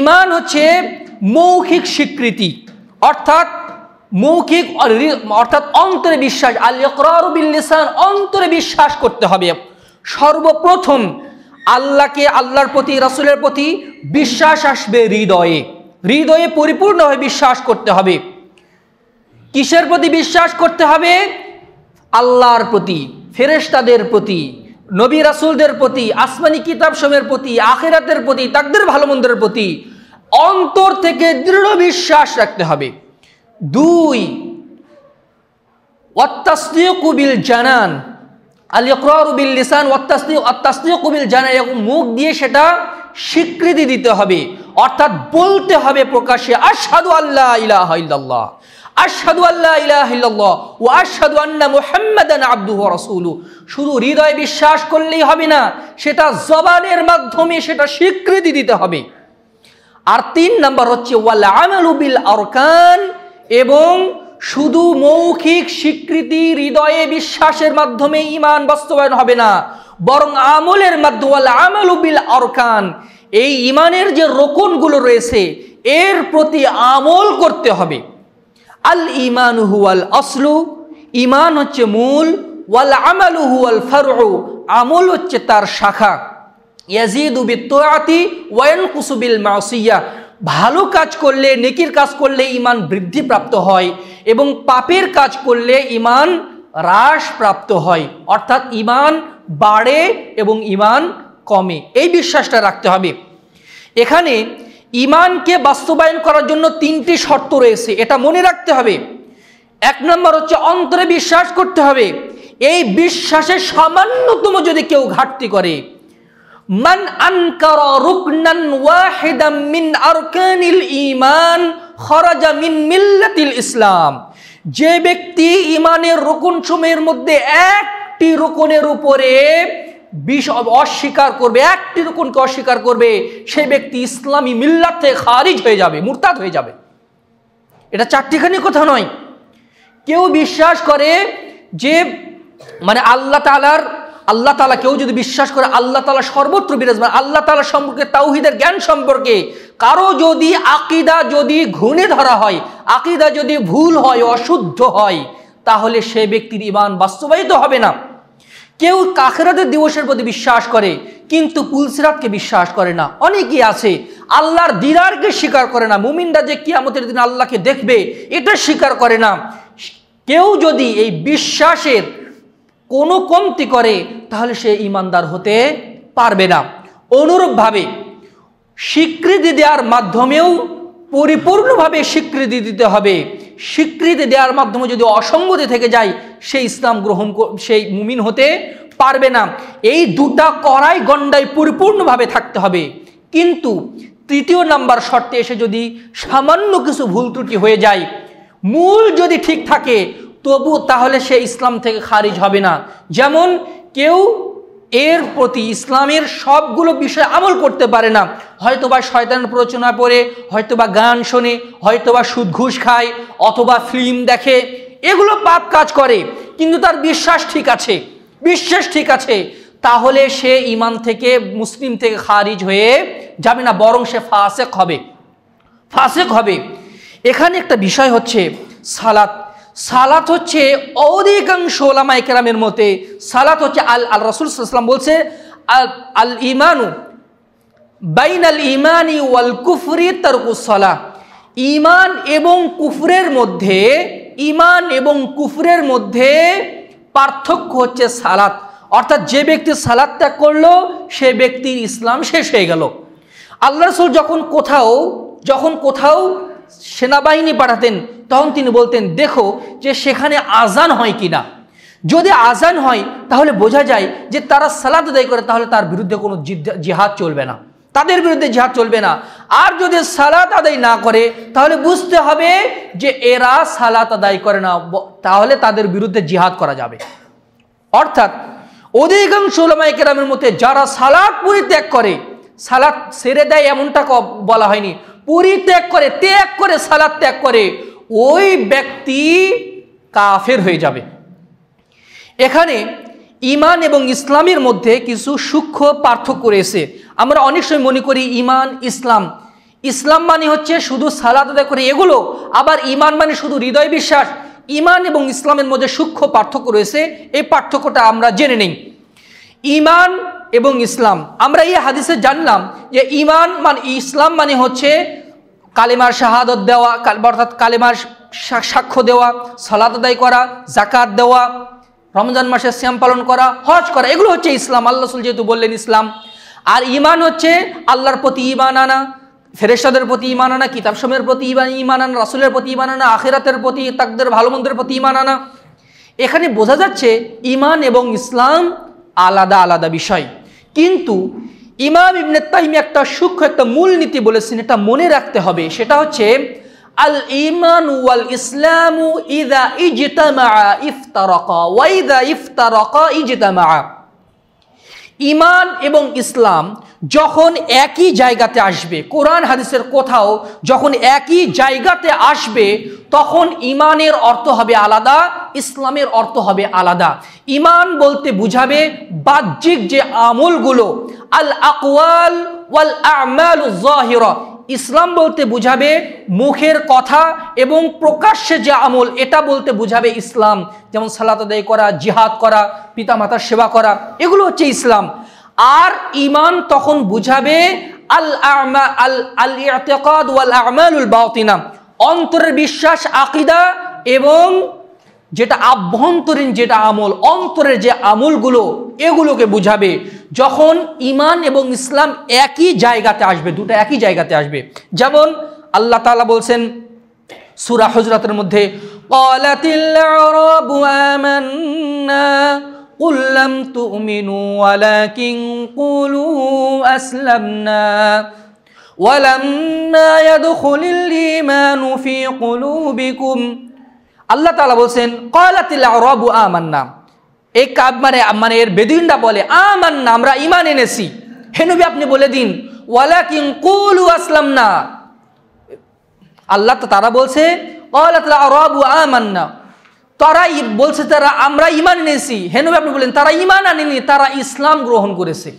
ইমান হচ্ছে মৌখিক স্বীকৃতি অর্থাৎ মৌখিক অর্থাৎ অন্তরে বিশ্বাস আল ইকরারুবিল্লিসান অন্তরে বিশ্বাস করতে হবে সর্বপ্রথম আল্লাহকে আল্লাহর প্রতি রাসুলের প্রতি বিশ্বাস আসবে হৃদয়ে হৃদয়ে পরিপূর্ণভাবে বিশ্বাস করতে হবে কিসের প্রতি বিশ্বাস করতে হবে আল্লাহর প্রতি ফেরেস্তাদের প্রতি নবী রাসুলদের প্রতি আসমানি কিতাবসমের প্রতি আখেরাতের প্রতি তাদের ভালো মন্দের প্রতি অন্তর থেকে দৃঢ় বিশ্বাস রাখতে হবে দুই বিল জানান আল ইকরারুবিল লিসান বিল জানান এরকম মুখ দিয়ে সেটা স্বীকৃতি দিতে হবে অর্থাৎ বলতে হবে প্রকাশে আশহাদু আল্লাহ ইলাহ ইল্লাল্লাহ আশহাদু আল্লাহ ইলাহ ইল্লাল্লাহ ওয়া আশহাদু আন্না মুহাম্মাদান আব্দু ওয়া রাসূলু শুধু হৃদয় বিশ্বাস করলেই হবে না সেটা জবানের মাধ্যমে সেটা স্বীকৃতি দিতে হবে আর তিন নাম্বার হচ্ছে ওয়াল আমালুবিল আরকান এবং শুধু মৌখিক স্বীকৃতি হৃদয়ে বিশ্বাসের মাধ্যমে ইমান বাস্তবায়ন হবে না বরং আমলের মাধ্যমে আমলুবিল আরকান এই ইমানের যে রোকনগুলো রয়েছে এর প্রতি আমল করতে হবে আল ইমান হুয়াল আসলু ইমান হচ্ছে মূল ওয়াল আমালু হুয়াল ফারু আমল হচ্ছে তার শাখা ইয়াজিদ উবিত্তি ওয়ান কুসুবিল মাউসিয়া ভালো কাজ করলে নেকির কাজ করলে ইমান প্রাপ্ত হয় এবং পাপের কাজ করলে ইমান হ্রাস প্রাপ্ত হয় অর্থাৎ ইমান বাড়ে এবং ইমান কমে এই বিশ্বাসটা রাখতে হবে এখানে ইমানকে বাস্তবায়ন করার জন্য তিনটি শর্ত রয়েছে এটা মনে রাখতে হবে এক নম্বর হচ্ছে অন্তরে বিশ্বাস করতে হবে এই বিশ্বাসের সামান্যতম যদি কেউ ঘাটতি করে মান আনকারা রুকনান ওয়াহিদাম মিন আরকানিল ঈমান খরাজা মিন মিল্লাতিল ইসলাম যে ব্যক্তি ইমানের রুকুন সময়ের মধ্যে একটি রুকুনের উপরে বিষ অস্বীকার করবে একটি রুকুনকে অস্বীকার করবে সে ব্যক্তি ইসলামী মিল্লার থেকে খারিজ হয়ে যাবে মুরতাদ হয়ে যাবে এটা চারটিখানি কথা নয় কেউ বিশ্বাস করে যে মানে আল্লাহ তালার আল্লাহ তালা কেউ যদি বিশ্বাস করে আল্লাহ তালা সর্বত্র বিরাজমান আল্লাহ তালা সম্পর্কে তাওহিদের জ্ঞান সম্পর্কে কারো যদি আকিদা যদি ঘুণে ধরা হয় আকিদা যদি ভুল হয় অশুদ্ধ হয় তাহলে সে ব্যক্তির ইমান বাস্তবায়িত হবে না কেউ কাকেরাদের দিবসের প্রতি বিশ্বাস করে কিন্তু পুলসিরাতকে বিশ্বাস করে না অনেকেই আছে আল্লাহর দিদারকে স্বীকার করে না মুমিনরা যে কিয়ামতের দিন আল্লাহকে দেখবে এটা স্বীকার করে না কেউ যদি এই বিশ্বাসের কোনো কমতি করে তাহলে সে ইমানদার হতে পারবে না অনুরূপভাবে স্বীকৃতি দেওয়ার মাধ্যমেও পরিপূর্ণভাবে স্বীকৃতি দিতে হবে স্বীকৃতি দেওয়ার মাধ্যমে যদি অসঙ্গতি থেকে যায় সে ইসলাম গ্রহণ সেই মুমিন হতে পারবে না এই দুটা কড়াই গণ্ডায় পরিপূর্ণভাবে থাকতে হবে কিন্তু তৃতীয় নাম্বার শর্তে এসে যদি সামান্য কিছু ভুল ত্রুটি হয়ে যায় মূল যদি ঠিক থাকে তবু তাহলে সে ইসলাম থেকে খারিজ হবে না যেমন কেউ এর প্রতি ইসলামের সবগুলো বিষয় আমল করতে পারে না হয়তোবা শয়তান প্রচনা পড়ে হয়তোবা গান শোনে হয়তোবা সুদ ঘুষ খায় অথবা ফিল্ম দেখে এগুলো পাপ কাজ করে কিন্তু তার বিশ্বাস ঠিক আছে বিশ্বাস ঠিক আছে তাহলে সে ইমান থেকে মুসলিম থেকে খারিজ হয়ে যাবে না বরং সে ফাসেক হবে ফাসেক হবে এখানে একটা বিষয় হচ্ছে সালাত সালাত হচ্ছে অধিকাংশ ওলামা একরামের মতে সালাত হচ্ছে আল আল রসুল ইসলাম বলছে আল আল ইমানু বাইন আল ইমানি ওয়াল কুফরি তরকুসলা ইমান এবং কুফরের মধ্যে ইমান এবং কুফরের মধ্যে পার্থক্য হচ্ছে সালাত অর্থাৎ যে ব্যক্তি ত্যাগ করলো সে ব্যক্তির ইসলাম শেষ হয়ে গেল আল্লাহ রসুল যখন কোথাও যখন কোথাও সেনাবাহিনী পাঠাতেন তখন তিনি বলতেন দেখো যে সেখানে আজান হয় কি না যদি আজান হয় তাহলে বোঝা যায় যে তারা সালাদ আদায় করে তাহলে তার বিরুদ্ধে কোনো জিহাদ চলবে না তাদের বিরুদ্ধে জিহাদ চলবে না আর যদি সালাত আদায় না করে তাহলে বুঝতে হবে যে এরা সালাত আদায় করে না তাহলে তাদের বিরুদ্ধে জিহাদ করা যাবে অর্থাৎ অধিকাংশ কেরামের মধ্যে যারা সালাদ পরিত্যাগ করে সালাদ সেরে দেয় এমনটা বলা হয়নি পরিত্যাগ করে ত্যাগ করে সালাদ ত্যাগ করে ওই ব্যক্তি কাফের হয়ে যাবে এখানে ইমান এবং ইসলামের মধ্যে কিছু সূক্ষ্ম পার্থক্য রয়েছে আমরা অনেক সময় মনে করি ইমান ইসলাম ইসলাম মানে হচ্ছে শুধু সালাদ আদায় করে এগুলো আবার ইমান মানে শুধু হৃদয় বিশ্বাস ইমান এবং ইসলামের মধ্যে সূক্ষ্ম পার্থক্য রয়েছে এই পার্থক্যটা আমরা জেনে নেই ইমান এবং ইসলাম আমরা এই হাদিসে জানলাম যে ইমান মানে ইসলাম মানে হচ্ছে কালেমার শাহাদত দেওয়া অর্থাৎ কালেমার সাক্ষ্য দেওয়া সালাদ আদায় করা জাকাত দেওয়া রমজান মাসে শ্যাম পালন করা হজ করা এগুলো হচ্ছে ইসলাম আল্লাহ সুল যেহেতু বললেন ইসলাম আর ইমান হচ্ছে আল্লাহর প্রতি ইমান আনা ফেরেস্তাদের প্রতি ইমান আনা কিতাবসমের প্রতি ইমান ইমান আনা রাসুলের প্রতি ইমান আনা আখেরাতের প্রতি তাকদের ভালো মন্দের প্রতি ইমান আনা এখানে বোঝা যাচ্ছে ইমান এবং ইসলাম আলাদা আলাদা বিষয় কিন্তু ইমাম ইবনে তাইম একটা সূক্ষ্ম একটা মূলনীতি বলেছেন এটা মনে রাখতে হবে সেটা হচ্ছে আল ইমান ওয়াল ইসলামু ইদা ইজতামা ইফতারাকা ওয়াইদা ইফতারাক ইজতামা ইমান এবং ইসলাম যখন একই জায়গাতে আসবে কোরআন হাদিসের কোথাও যখন একই জায়গাতে আসবে তখন ইমানের অর্থ হবে আলাদা ইসলামের অর্থ হবে আলাদা ইমান বলতে বুঝাবে বাহ্যিক যে আমলগুলো আল আকওয়াল ওয়াল আমাল জাহিরা ইসলাম বলতে বুঝাবে মুখের কথা এবং প্রকাশ্যে যে আমল এটা বলতে বুঝাবে ইসলাম যেমন সালাত আদায় করা জিহাদ করা পিতামাতার সেবা করা এগুলো হচ্ছে ইসলাম আর ইমান তখন বুঝাবে আল আল আল ইতেকাদ ওয়াল আমালুল বাউতিনা অন্তরের বিশ্বাস আকিদা এবং যেটা আভ্যন্তরীণ যেটা আমল অন্তরের যে আমলগুলো এগুলোকে বুঝাবে যখন ইমান এবং ইসলাম একই জায়গাতে আসবে দুটো একই জায়গাতে আসবে যেমন আল্লাহ তালা বলছেন সুরা হজরতের মধ্যে قل يدخل الإيمان في قلوبكم আল্লাহ তালা বলছেন কয়লাতিল্লা রবু আমান্না এই কাব মানে মানে এর বেদিনটা বলে আমান্না আমরা ইমান এনেছি হেনবি আপনি বলে দিন ওয়ালা কিং কুলু আসলাম না আল্লাহ তারা বলছে কয়লাতিল্লা রবু আমান্না তারা বলছে তারা আমরা ইমান এনেছি হেনবি আপনি বলেন তারা ইমান আনেনি তারা ইসলাম গ্রহণ করেছে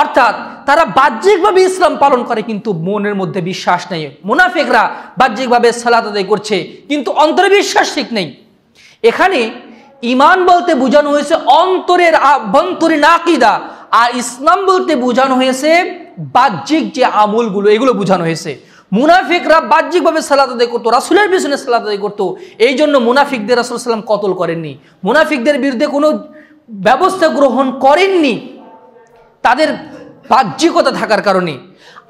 অর্থাৎ তারা বাহ্যিকভাবে ইসলাম পালন করে কিন্তু মনের মধ্যে বিশ্বাস নেই মুনাফিকরা বাহ্যিকভাবে সালাত আদায় করছে কিন্তু অন্তরে বিশ্বাস ঠিক নেই এখানে ইমান বলতে বোঝানো হয়েছে অন্তরের আভ্যন্তরীণ আকিদা আর ইসলাম বলতে বোঝানো হয়েছে বাহ্যিক যে আমলগুলো এগুলো বোঝানো হয়েছে মুনাফিকরা বাহ্যিকভাবে সালাদ আদায় করতো রাসুলের পিছনে সালাত আদায় করতো এই জন্য মুনাফিকদের রাসুল সাল্লাম কতল করেননি মুনাফিকদের বিরুদ্ধে কোনো ব্যবস্থা গ্রহণ করেননি তাদের বাহ্যিকতা থাকার কারণে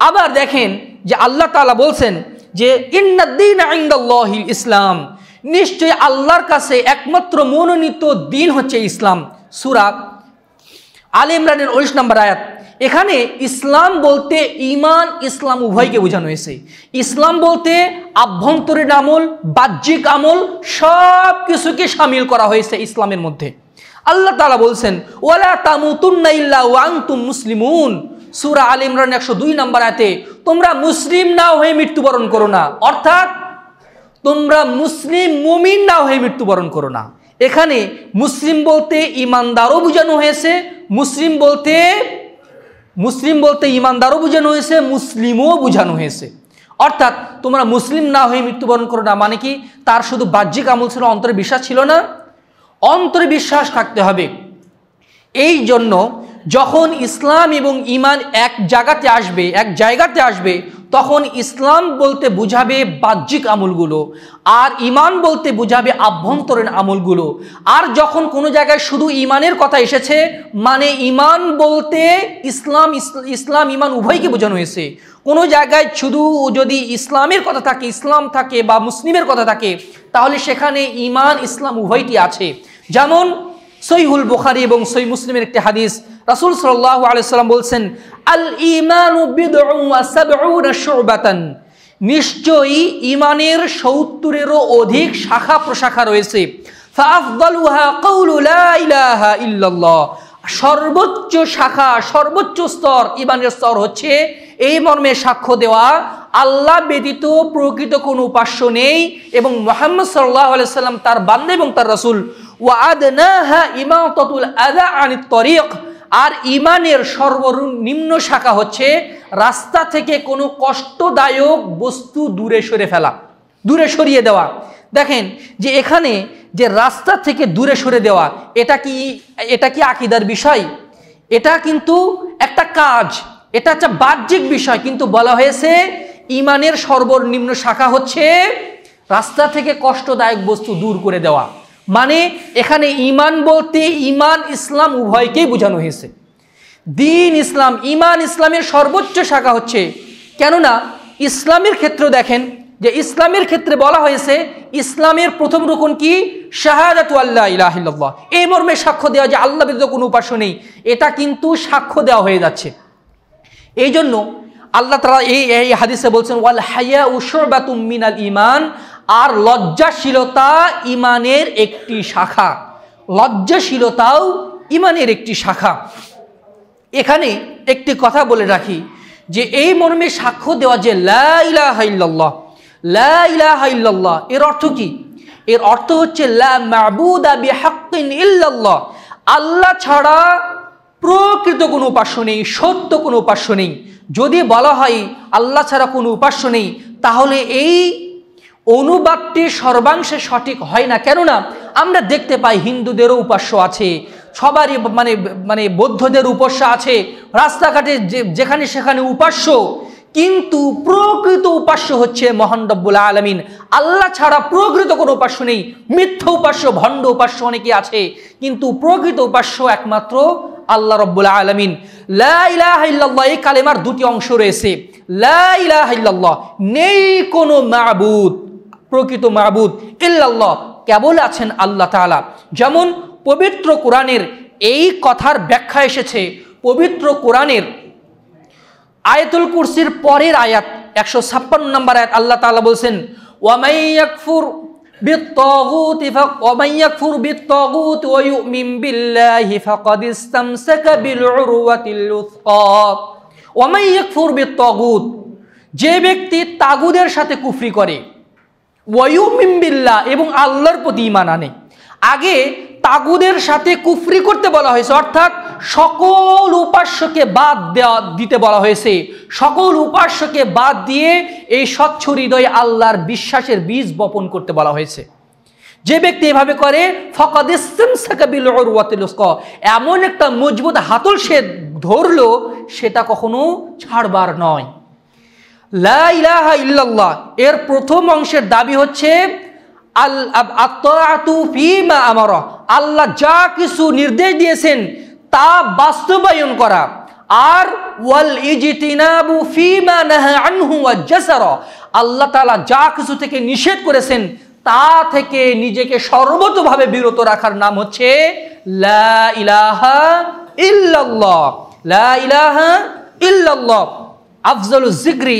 আবার দেখেন যে আল্লাহ তালা বলছেন যে ইন্নাদ্দিন আইন্দাল্লাহিল ইসলাম নিশ্চয়ই আল্লাহর কাছে একমাত্র মনোনীত দিন হচ্ছে ইসলাম সুরাত আল ইমরানের ওইশ নম্বর আয়াত এখানে ইসলাম বলতে ইমান ইসলাম উভয়কে বোঝানো হয়েছে ইসলাম বলতে আভ্যন্তরীণ আমল বাহ্যিক আমল সব কিছুকে সামিল করা হয়েছে ইসলামের মধ্যে আল্লাহ তালা বলছেন ওয়ালা তামুতুন্না ইল্লা মুসলিমুন সুরা আল ইমরান একশো দুই নম্বর আয়তে তোমরা মুসলিম না হয়ে মৃত্যুবরণ করো না অর্থাৎ তোমরা মুসলিম মুমিন না হয়ে মৃত্যুবরণ করো না এখানে মুসলিম বলতে ইমানদারও বোঝানো হয়েছে মুসলিম বলতে মুসলিম বলতে ইমানদারও বোঝানো হয়েছে মুসলিমও বোঝানো হয়েছে অর্থাৎ তোমরা মুসলিম না হয়ে মৃত্যুবরণ করো না মানে কি তার শুধু বাহ্যিক আমল ছিল অন্তরে বিশ্বাস ছিল না অন্তরে বিশ্বাস থাকতে হবে এই জন্য যখন ইসলাম এবং ইমান এক জায়গাতে আসবে এক জায়গাতে আসবে তখন ইসলাম বলতে বুঝাবে বাহ্যিক আমলগুলো আর ইমান বলতে বুঝাবে আভ্যন্তরীণ আমলগুলো আর যখন কোনো জায়গায় শুধু ইমানের কথা এসেছে মানে ইমান বলতে ইসলাম ইসলাম ইমান উভয়কে বোঝানো হয়েছে কোনো জায়গায় শুধু যদি ইসলামের কথা থাকে ইসলাম থাকে বা মুসলিমের কথা থাকে তাহলে সেখানে ইমান ইসলাম উভয়টি আছে যেমন সৈহুল বুখারি এবং সই মুসলিমের একটি হাদিস রাসুল সাল্লাহ আলাইসাল্লাম বলছেন আল ইমান নিশ্চয়ই ইমানের সত্তরেরও অধিক শাখা প্রশাখা রয়েছে সর্বোচ্চ শাখা সর্বোচ্চ স্তর ইমানের স্তর হচ্ছে এই মর্মে সাক্ষ্য দেওয়া আল্লাহ ব্যতীত প্রকৃত কোনো উপাস্য নেই এবং মোহাম্মদ সাল্লাহ আলাইসাল্লাম তার বান্দে এবং তার রসুল আর ইমানের সর্বনিম্ন শাখা হচ্ছে রাস্তা থেকে কোনো কষ্টদায়ক বস্তু দূরে সরে ফেলা দূরে সরিয়ে দেওয়া দেখেন যে এখানে যে রাস্তা থেকে দূরে সরে দেওয়া এটা কি এটা কি আকিদার বিষয় এটা কিন্তু একটা কাজ এটা একটা বাহ্যিক বিষয় কিন্তু বলা হয়েছে ইমানের সর্বনিম্ন শাখা হচ্ছে রাস্তা থেকে কষ্টদায়ক বস্তু দূর করে দেওয়া মানে এখানে ইমান বলতে ইমান ইসলাম উভয়কেই বোঝানো হয়েছে দিন ইসলাম ইমান ইসলামের সর্বোচ্চ শাখা হচ্ছে কেননা ইসলামের ক্ষেত্র দেখেন যে ইসলামের ক্ষেত্রে বলা হয়েছে ইসলামের প্রথম রকম কি শাহাদাতু আল্লাহ ইলাহিল্লাহ এই মর্মে সাক্ষ্য দেওয়া যে আল্লাহ বিদ্য কোনো উপাস্য নেই এটা কিন্তু সাক্ষ্য দেওয়া হয়ে যাচ্ছে এই জন্য আল্লাহ তারা এই এই হাদিসে বলছেন ওয়াল হাইয়া উসর বা আল ইমান আর লজ্জাশীলতা ইমানের একটি শাখা লজ্জাশীলতাও ইমানের একটি শাখা এখানে একটি কথা বলে রাখি যে এই মর্মে সাক্ষ্য দেওয়া যে লাইলাহাইল্লাহ লাইলাহাইল্লাহ এর অর্থ কি এর অর্থ হচ্ছে আল্লাহ ছাড়া প্রকৃত কোনো উপাস্য নেই সত্য কোনো উপাস্য নেই যদি বলা হয় আল্লাহ ছাড়া কোনো উপাস্য নেই তাহলে এই অনুবাদটি সর্বাংশে সঠিক হয় না কেননা আমরা দেখতে পাই হিন্দুদেরও উপাস্য আছে সবারই মানে মানে বৌদ্ধদের উপাস্য আছে রাস্তাঘাটে যেখানে সেখানে উপাস্য কিন্তু প্রকৃত উপাস্য হচ্ছে মহান রব্বুল আলমিন আল্লাহ ছাড়া প্রকৃত কোনো উপাস্য নেই মিথ্য উপাস্য ভণ্ড উপাস্য অনেকে আছে কিন্তু প্রকৃত উপাস্য একমাত্র আল্লাহ রব্বুল আলমিন লাহ এই কালেমার দুটি অংশ রয়েছে লাহ নেই কোনো মাবুদ প্রকৃত মাহবুদ ইল্লাল্লাহ কেবল আছেন আল্লাহ তালা যেমন পবিত্র কোরআনের এই কথার ব্যাখ্যা এসেছে পবিত্র কোরআনের আয়াতুল কুরসির পরের আয়াত একশো ছাপ্পান্ন নম্বর আয়াত আল্লাহ তালা বলছেন ওয়ামাইয়াকফুর যে ব্যক্তি তাগুদের সাথে কুফরি করে ওয়ুমিম্বিল্লা এবং আল্লাহর প্রতি ইমান আনে আগে তাগুদের সাথে কুফরি করতে বলা হয়েছে অর্থাৎ সকল উপাস্যকে বাদ দেওয়া দিতে বলা হয়েছে সকল উপাস্যকে বাদ দিয়ে এই স্বচ্ছ হৃদয়ে আল্লাহর বিশ্বাসের বীজ বপন করতে বলা হয়েছে যে ব্যক্তি এভাবে করে এমন একটা মজবুত হাতল সে ধরল সেটা কখনো ছাড়বার নয় লাহা ইল্লাল্লাহ এর প্রথম অংশের দাবি হচ্ছে আল আত্মাতু ফিমা আমার আল্লাহ যা কিছু নির্দেশ দিয়েছেন তা বাস্তবায়ন করা আর ওয়াল ইজতিনাবু ফিমা নাহা আনহু ওয়াজ্জাসারা আল্লাহ তালা যা কিছু থেকে নিষেধ করেছেন তা থেকে নিজেকে সর্বতভাবে বিরত রাখার নাম হচ্ছে লা ইলাহা ইল্লাল্লাহ লা ইলাহা ইল্লাল্লাহ আফজল জিগরি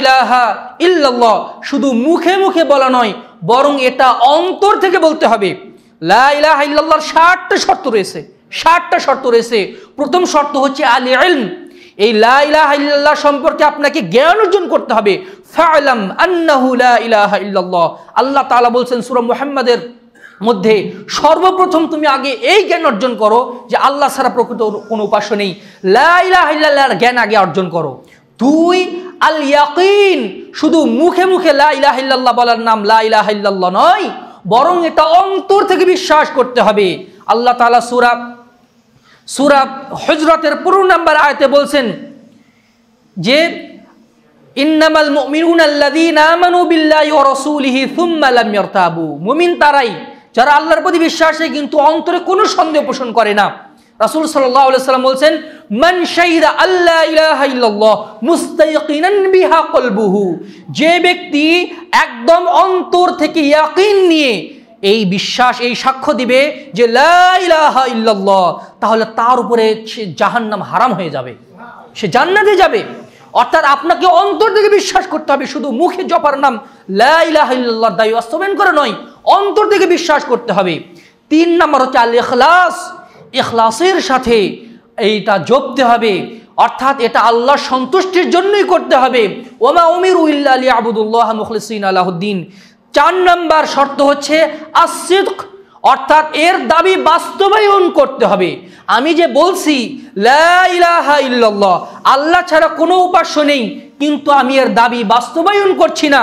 ইলাহা ইল্লাল্লাহ শুধু মুখে মুখে বলা নয় বরং এটা অন্তর থেকে বলতে হবে লা ইলাহা ইল্লাল্লাহর ষাটটা শর্ত রয়েছে ষাটটা শর্ত রয়েছে প্রথম শর্ত হচ্ছে আল ইলম এই লা ইলাহা ইল্লাল্লাহ সম্পর্কে আপনাকে জ্ঞান অর্জন করতে হবে ফালাম আন্নাহু লা ইলাহা ইল্লাল্লাহ আল্লাহ তালা বলছেন সুরম মুহাম্মাদের মধ্যে সর্বপ্রথম তুমি আগে এই জ্ঞান অর্জন করো যে আল্লাহ ছাড়া প্রকৃত কোনো উপাস্য নেই লাইলাহার জ্ঞান আগে অর্জন করো তুই আল ইয়াকিন শুধু মুখে মুখে লাইলাহিল্লাহ বলার নাম লাইলাহিল্লাহ নয় বরং এটা অন্তর থেকে বিশ্বাস করতে হবে আল্লাহ তালা সুরাব সুরাব হজরতের পুরো নাম্বার আয়তে বলছেন যে ইন্নামাল মুমিনুন আল্লাযীনা আমানু বিল্লাহি ওয়া রাসূলিহি সুম্মা লাম ইয়ারতাবু মুমিন তারাই যারা আল্লাহর প্রতি বিশ্বাসে কিন্তু অন্তরে কোনো সন্দেহ পোষণ করে না রাসুল সাল্লাম বলছেন মান শাহিদা আল্লাহ ইলাহাইল্লাহ মুস্তাইকিনান বিহা কলবুহু যে ব্যক্তি একদম অন্তর থেকে ইয়াকিন নিয়ে এই বিশ্বাস এই সাক্ষ্য দিবে যে লা ইলাহা তাহলে তার উপরে সে জাহান্নাম হারাম হয়ে যাবে সে জান্নাতে যাবে অর্থাৎ আপনাকে অন্তর থেকে বিশ্বাস করতে হবে শুধু মুখে জপার নাম লা ইল্লাহ ইল্লাল্লাহর দায়ী বাস্তবায়ন করে নয় অন্তর থেকে বিশ্বাস করতে হবে তিন নম্বর হচ্ছে আল এখলাস এখলাসের সাথে এইটা জপতে হবে অর্থাৎ এটা আল্লাহ সন্তুষ্টির জন্যই করতে হবে ওমা উমির উল্লা আলী আবুদুল্লাহ মুখলিসিন আলাহদ্দিন চার নম্বর শর্ত হচ্ছে আসিদ অর্থাৎ এর দাবি বাস্তবায়ন করতে হবে আমি যে বলছি আল্লাহ ছাড়া কোনো উপাস্য নেই কিন্তু আমি এর দাবি বাস্তবায়ন করছি না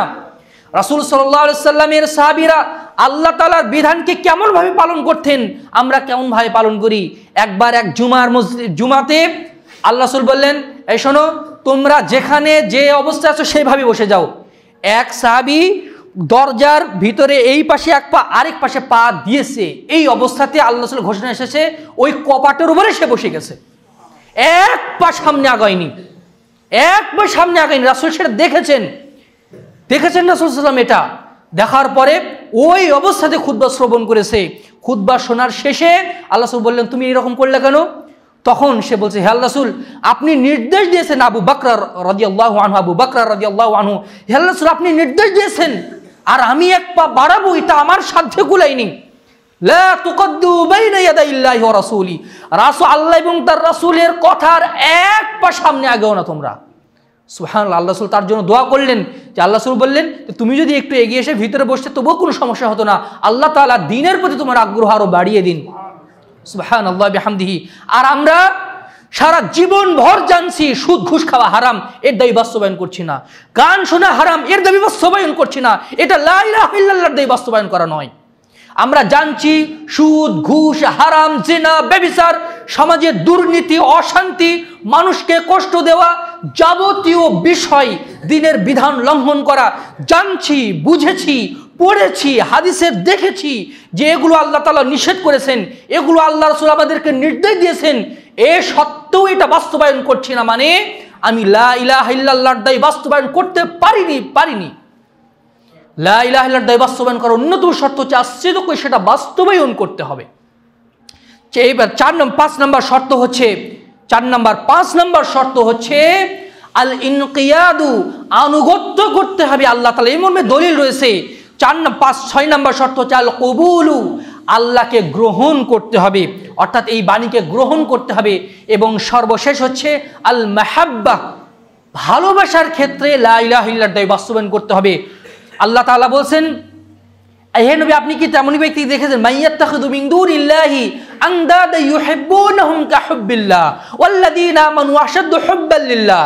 রাসুল সাল্লামের সাহাবিরা আল্লাহ তালার বিধানকে কেমনভাবে পালন করতেন আমরা কেমনভাবে পালন করি একবার এক জুমার মসজিদ জুমাতে আল্লাহ রসুল বললেন এই শোনো তোমরা যেখানে যে অবস্থায় আছো সেইভাবে বসে যাও এক সাহাবি দরজার ভিতরে এই পাশে এক পা আরেক পাশে পা দিয়েছে এই অবস্থাতে আল্লাহ রসুল ঘোষণা এসেছে ওই কপাটের উপরে সে বসে গেছে এক পা সামনে আগায়নি এক পা সামনে আগায়নি রাসুল সেটা দেখেছেন দেখেছেন না সাল্লাম এটা দেখার পরে ওই অবস্থাতে খুদ্া শ্রবণ করেছে খুদ্া শোনার শেষে আল্লাহ বললেন তুমি এরকম করলে কেন তখন সে বলছে হে আল্লাসুল আপনি নির্দেশ দিয়েছেন আবু বাকরার রাজি আল্লাহ আনহু আবু বাকরার রাজি আল্লাহ আনহু হে আল্লাসুল আপনি নির্দেশ দিয়েছেন আর আমি এক পা বাড়াবো এটা আমার সাধ্যে কুলাইনি রাসু আল্লাহ এবং তার রাসুলের কথার এক পা সামনে আগেও না তোমরা সুহান আল্লাহ রসুল তার জন্য দোয়া করলেন যে আল্লাহ রসুল বললেন তুমি যদি একটু এগিয়ে এসে ভিতরে বসতে তবুও কোনো সমস্যা হতো না আল্লাহ তালা দিনের প্রতি তোমার আগ্রহ আরও বাড়িয়ে দিন সুহান আল্লাহ বেহামদিহি আর আমরা সারা জীবন ভর জানছি সুদ ঘুষ খাওয়া হারাম এর দাবি বাস্তবায়ন করছি না গান শোনা হারাম এর দাবি বাস্তবায়ন করছি না এটা লাইলাহিল্লার দাবি বাস্তবায়ন করা নয় আমরা জানছি সুদ ঘুষ হারাম জেনা ব্যবিচার সমাজে দুর্নীতি অশান্তি মানুষকে কষ্ট দেওয়া যাবতীয় বিষয় দিনের বিধান লঙ্ঘন করা জানছি বুঝেছি পড়েছি হাদিসের দেখেছি যে এগুলো আল্লাহ তালা নিষেধ করেছেন এগুলো আল্লাহ রসুল আমাদেরকে নির্দেশ দিয়েছেন এ সত্ত্বেও এটা বাস্তবায়ন করছি না মানে আমি লা ইলাহিল্লাহর বাস্তবায়ন করতে পারিনি পারিনি লা ইলাহিল্লার বাস্তবায়ন করার অন্যতম শর্ত হচ্ছে আশ্চর্য সেটা বাস্তবায়ন করতে হবে এইবার চার নম্বর পাঁচ নম্বর শর্ত হচ্ছে চার নম্বর পাঁচ নম্বর শর্ত হচ্ছে আল ইনকিয়াদু আনুগত্য করতে হবে আল্লাহ তালা এই মর্মে দলিল রয়েছে চার পাঁচ ছয় নম্বর শর্ত হচ্ছে আল কবুলু আল্লাহকে গ্রহণ করতে হবে অর্থাৎ এই বাণীকে গ্রহণ করতে হবে এবং সর্বশেষ হচ্ছে আল মাহাব্বা ভালোবাসার ক্ষেত্রে লাইলাহিল্লার দায় বাস্তবায়ন করতে হবে আল্লাহ তালা বলছেন হে আপনি কি তেমনই ব্যক্তি দেখেছেন মাইয়াত্তাখুদুমিন্দুর ইল্লাহি আন্দাদ ইউহিব্বুনহুম কাহুব্বিল্লাহ ওয়াল্লাযীনা আমানু আশাদ্দু হুব্বাল্লিল্লাহ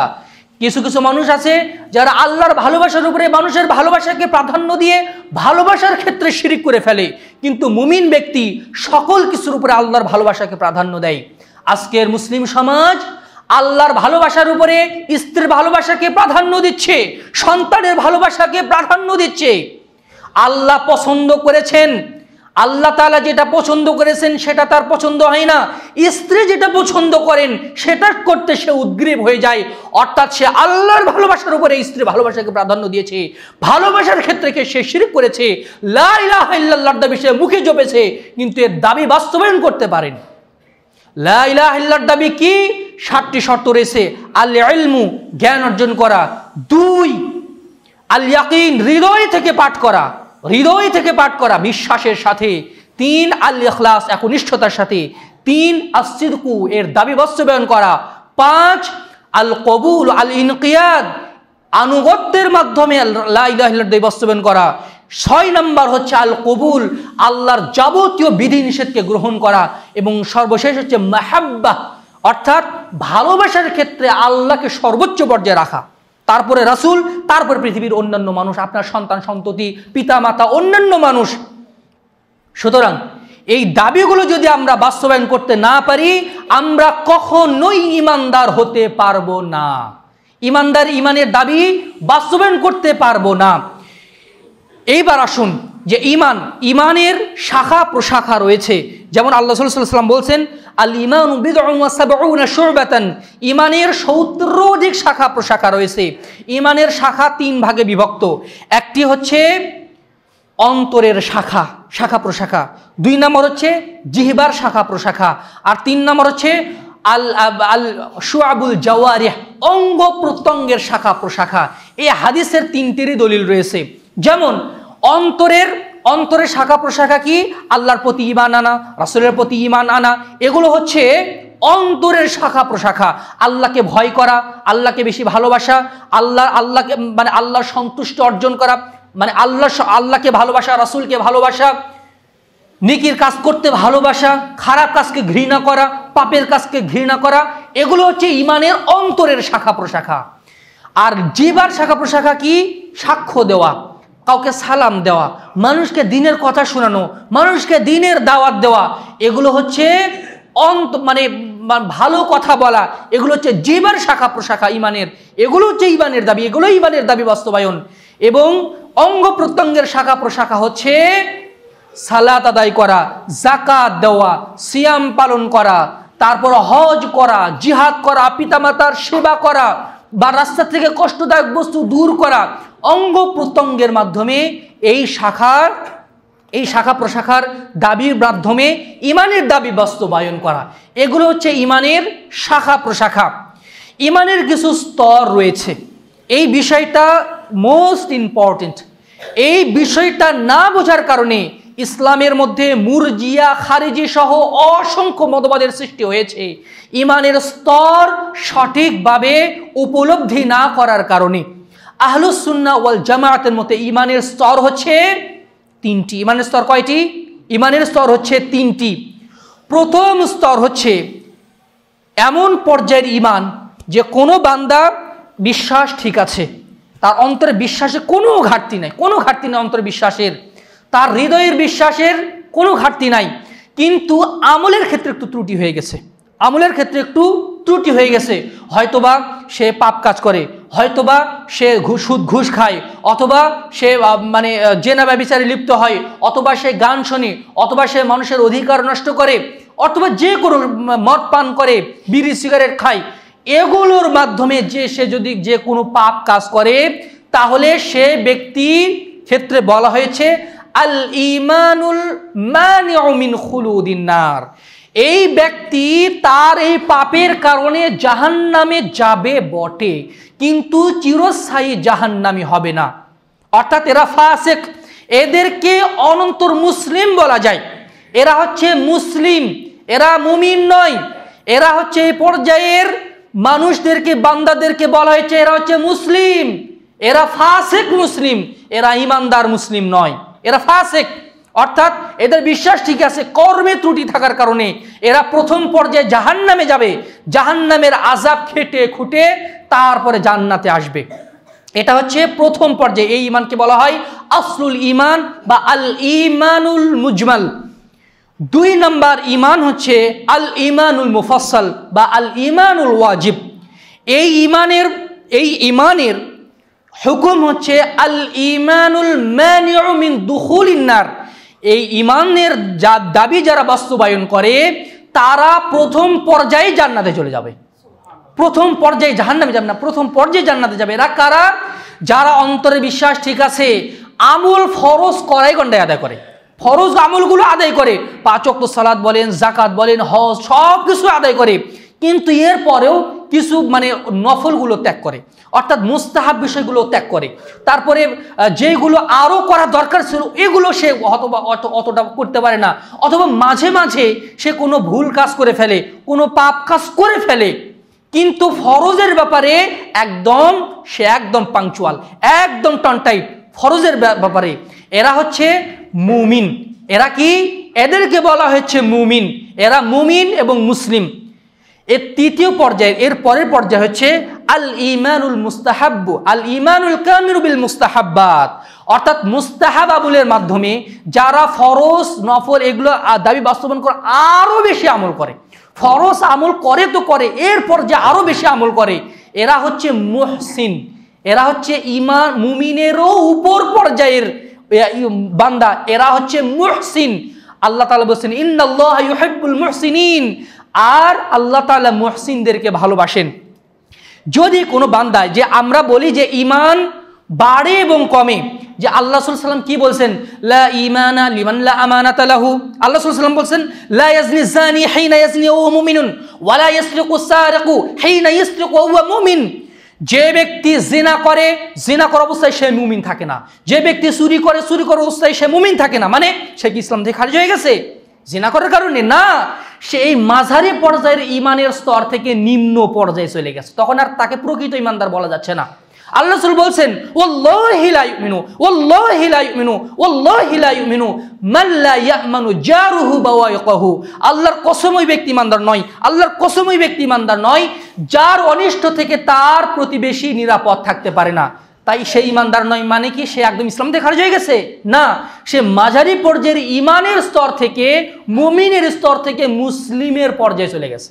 কিছু কিছু মানুষ আছে যারা আল্লাহর ভালোবাসার উপরে মানুষের ভালোবাসাকে প্রাধান্য দিয়ে ভালোবাসার ক্ষেত্রে শিরিক করে ফেলে কিন্তু মুমিন ব্যক্তি সকল কিছুর উপরে আল্লাহর ভালোবাসাকে প্রাধান্য দেয় আজকের মুসলিম সমাজ আল্লাহর ভালোবাসার উপরে স্ত্রীর ভালোবাসাকে প্রাধান্য দিচ্ছে সন্তানের ভালোবাসাকে প্রাধান্য দিচ্ছে আল্লাহ পছন্দ করেছেন আল্লাহ তালা যেটা পছন্দ করেছেন সেটা তার পছন্দ হয় না স্ত্রী যেটা পছন্দ করেন সেটা করতে সে উদ্গ্রীব হয়ে যায় অর্থাৎ সে আল্লাহর ভালোবাসার উপরে স্ত্রী ভালোবাসাকে প্রাধান্য দিয়েছে ভালোবাসার ক্ষেত্রে সে শির করেছে লাইলাহাল্লার দাবি সে মুখে জপেছে কিন্তু এর দাবি বাস্তবায়ন করতে পারেন লাইলাহাল্লার দাবি কি সাতটি শর্ত রয়েছে আল জ্ঞান অর্জন করা দুই আল ইয়াকিন হৃদয় থেকে পাঠ করা হৃদয় থেকে পাঠ করা বিশ্বাসের সাথে তিন আল ইখলাস একনিষ্ঠতার সাথে তিন আসিদকু এর দাবি বাস্তবায়ন করা পাঁচ আল কবুল আল ইনকিয়াদ আনুগত্যের মাধ্যমে দাবি বাস্তবায়ন করা ছয় নম্বর হচ্ছে আল কবুল আল্লাহর যাবতীয় বিধিনিষেধকে গ্রহণ করা এবং সর্বশেষ হচ্ছে মাহাব্বা অর্থাৎ ভালোবাসার ক্ষেত্রে আল্লাহকে সর্বোচ্চ পর্যায়ে রাখা তারপরে রাসুল তারপরে পৃথিবীর অন্যান্য মানুষ আপনার সন্তান সন্ততি পিতা মাতা অন্যান্য মানুষ সুতরাং এই দাবিগুলো যদি আমরা বাস্তবায়ন করতে না পারি আমরা কখনোই ইমানদার হতে পারবো না ইমানদার ইমানের দাবি বাস্তবায়ন করতে পারবো না এইবার আসুন যে ইমান ইমানের শাখা প্রশাখা রয়েছে যেমন আল্লাহ সাল্লাম বলছেন আল ইমান শোরবেতন ইমানের সৌত্র অধিক শাখা প্রশাখা রয়েছে ইমানের শাখা তিন ভাগে বিভক্ত একটি হচ্ছে অন্তরের শাখা শাখা প্রশাখা দুই নম্বর হচ্ছে জিহবার শাখা প্রশাখা আর তিন নম্বর হচ্ছে আল আল সুয়াবুল জওয়ারিহ অঙ্গ প্রত্যঙ্গের শাখা প্রশাখা এই হাদিসের তিনটিরই দলিল রয়েছে যেমন অন্তরের অন্তরের শাখা প্রশাখা কি আল্লাহর প্রতি ইমান আনা রাসুলের প্রতি ইমান আনা এগুলো হচ্ছে অন্তরের শাখা প্রশাখা আল্লাহকে ভয় করা আল্লাহকে বেশি ভালোবাসা আল্লাহ আল্লাহকে মানে আল্লাহর সন্তুষ্ট অর্জন করা মানে আল্লাহ আল্লাহকে ভালোবাসা রাসুলকে ভালোবাসা নিকির কাজ করতে ভালোবাসা খারাপ কাজকে ঘৃণা করা পাপের কাজকে ঘৃণা করা এগুলো হচ্ছে ইমানের অন্তরের শাখা প্রশাখা আর জিবার শাখা প্রশাখা কি সাক্ষ্য দেওয়া কাউকে সালাম দেওয়া মানুষকে দিনের কথা শোনানো মানুষকে দিনের দাওয়াত দেওয়া এগুলো হচ্ছে অন্ত মানে ভালো কথা বলা এগুলো হচ্ছে জীবার শাখা প্রশাখা ইমানের এগুলো হচ্ছে ইমানের দাবি এগুলো ইমানের দাবি বাস্তবায়ন এবং অঙ্গ প্রত্যঙ্গের শাখা প্রশাখা হচ্ছে সালাত আদায় করা জাকাত দেওয়া সিয়াম পালন করা তারপর হজ করা জিহাদ করা পিতামাতার সেবা করা বা রাস্তা থেকে কষ্টদায়ক বস্তু দূর করা অঙ্গ প্রত্যঙ্গের মাধ্যমে এই শাখার এই শাখা প্রশাখার দাবির মাধ্যমে ইমানের দাবি বাস্তবায়ন করা এগুলো হচ্ছে ইমানের শাখা প্রশাখা ইমানের কিছু স্তর রয়েছে এই বিষয়টা মোস্ট ইম্পর্টেন্ট এই বিষয়টা না বোঝার কারণে ইসলামের মধ্যে মুরজিয়া খারিজি সহ অসংখ্য মতবাদের সৃষ্টি হয়েছে ইমানের স্তর সঠিকভাবে উপলব্ধি না করার কারণে আহলুসুন্না ওয়াল জামায়াতের মতে ইমানের স্তর হচ্ছে তিনটি ইমানের স্তর কয়টি ইমানের স্তর হচ্ছে তিনটি প্রথম স্তর হচ্ছে এমন পর্যায়ের ইমান যে কোনো বান্দা বিশ্বাস ঠিক আছে তার অন্তরে বিশ্বাসে কোনো ঘাটতি নাই কোনো ঘাটতি নাই অন্তরে বিশ্বাসের তার হৃদয়ের বিশ্বাসের কোনো ঘাটতি নাই কিন্তু আমলের ক্ষেত্রে একটু ত্রুটি হয়ে গেছে আমলের ক্ষেত্রে একটু ত্রুটি হয়ে গেছে হয়তোবা সে পাপ কাজ করে হয়তোবা সে সুদ ঘুষ খায় অথবা সে মানে জেনা ব্যবচারে লিপ্ত হয় অথবা সে গান শোনে অথবা সে মানুষের অধিকার নষ্ট করে অথবা যে কোনো মদ পান করে বিড়ি সিগারেট খায় এগুলোর মাধ্যমে যে সে যদি যে কোনো পাপ কাজ করে তাহলে সে ব্যক্তির ক্ষেত্রে বলা হয়েছে আল ইমানুল মানে খুলুদিন্নার এই ব্যক্তি তার এই পাপের কারণে জাহান নামে যাবে বটে কিন্তু চিরস্থায়ী জাহান নামে হবে না অর্থাৎ এরা ফাসেক এদেরকে অনন্তর মুসলিম বলা যায় এরা হচ্ছে মুসলিম এরা মুমিন নয় এরা হচ্ছে এই পর্যায়ের মানুষদেরকে বান্দাদেরকে বলা হয়েছে এরা হচ্ছে মুসলিম এরা ফাসেক মুসলিম এরা ইমানদার মুসলিম নয় এরা ফাসেক অর্থাৎ এদের বিশ্বাস ঠিক আছে কর্মে ত্রুটি থাকার কারণে এরা প্রথম পর্যায়ে জাহান নামে যাবে জাহান নামের আজাব খেটে খুঁটে তারপরে জান্নাতে আসবে এটা হচ্ছে প্রথম পর্যায়ে এই ইমানকে বলা হয় আসলুল ইমান বা আল ইমানুল মুজমাল দুই নম্বর ইমান হচ্ছে আল ইমানুল মুফাসল বা আল ইমানুল ওয়াজিব এই ইমানের এই ইমানের হুকুম হচ্ছে আল ইমানুল ম্যানিউমিন দুহুল ইন্নার এই ইমানের যা দাবি যারা বাস্তবায়ন করে তারা প্রথম পর্যায়ে জান্নাতে চলে যাবে প্রথম পর্যায়ে জাহান্নামে যাবে না প্রথম পর্যায়ে জান্নাতে যাবে এরা কারা যারা অন্তরে বিশ্বাস ঠিক আছে আমল ফরজ করাই গন্ডায় আদায় করে ফরজ আমলগুলো আদায় করে পাচক সালাদ বলেন জাকাত বলেন হজ সব কিছু আদায় করে কিন্তু এর পরেও কিছু মানে নফলগুলো ত্যাগ করে অর্থাৎ মুস্তাহাব বিষয়গুলো ত্যাগ করে তারপরে যেগুলো আরও করা দরকার ছিল এগুলো সে অথবা অত অতটা করতে পারে না অথবা মাঝে মাঝে সে কোনো ভুল কাজ করে ফেলে কোনো পাপ কাজ করে ফেলে কিন্তু ফরজের ব্যাপারে একদম সে একদম পাংচুয়াল একদম টনটাইট ফরজের ব্যাপারে এরা হচ্ছে মুমিন এরা কি এদেরকে বলা হচ্ছে মুমিন এরা মুমিন এবং মুসলিম এর তৃতীয় পর্যায়ে এর পরের পর্যায় হচ্ছে আল ইমানুল মুস্তাহাব্বু আল ইমানুল কামিরুবিল মুস্তাহাব্বাত অর্থাৎ মুস্তাহাব আবুলের মাধ্যমে যারা ফরজ নফল এগুলো দাবি বাস্তবায়ন করে আরও বেশি আমল করে ফরজ আমল করে তো করে এরপর যে আরও বেশি আমল করে এরা হচ্ছে মুহসিন এরা হচ্ছে ইমান মুমিনেরও উপর পর্যায়ের বান্দা এরা হচ্ছে মুহসিন আল্লাহ তালা বলছেন ইন্দাল্লাহ মুহসিনিন আর আল্লাহ তালা মহসিনদেরকে ভালোবাসেন যদি কোনো বান্দায় যে আমরা বলি যে ইমান বাড়ে এবং কমে যে আল্লাহ সাল্লাম কি বলছেন লা ইমানা লিমান লা আমানাত লাহু আল্লাহ সাল্লাম বলছেন লা ইয়াজনি যানি হিনা ইয়াজনি ওয়া মুমিনুন ওয়ালা লা ইয়াসরিকু সারিকু হিনা ইয়াসরিকু ওয়া মুমিন যে ব্যক্তি জিনা করে জিনা করা অবস্থায় সে মুমিন থাকে না যে ব্যক্তি চুরি করে চুরি করা অবস্থায় সে মুমিন থাকে না মানে সে কি ইসলাম থেকে খারিজ হয়ে গেছে জিনা করার কারণে না সে এই মাঝারি পর্যায়ের ইমানের স্তর থেকে নিম্ন পর্যায়ে চলে গেছে তখন আর তাকে প্রকৃত ইমানদার বলা যাচ্ছে না আল্লাহ রসুল বলছেন ও লিলাইমিনু ও লিলাইমিনু ও লিলাইমিনু মাল্লাইমানু জারুহু বাহু আল্লাহর কসময় ব্যক্তি ইমানদার নয় আল্লাহর কসময় ব্যক্তি ইমানদার নয় যার অনিষ্ট থেকে তার প্রতিবেশী নিরাপদ থাকতে পারে না তাই সে ইমানদার নয় মানে কি সে একদম ইসলাম থেকে খারিজ হয়ে গেছে না সে মাঝারি পর্যায়ের ইমানের স্তর থেকে মুমিনের স্তর থেকে মুসলিমের পর্যায়ে চলে গেছে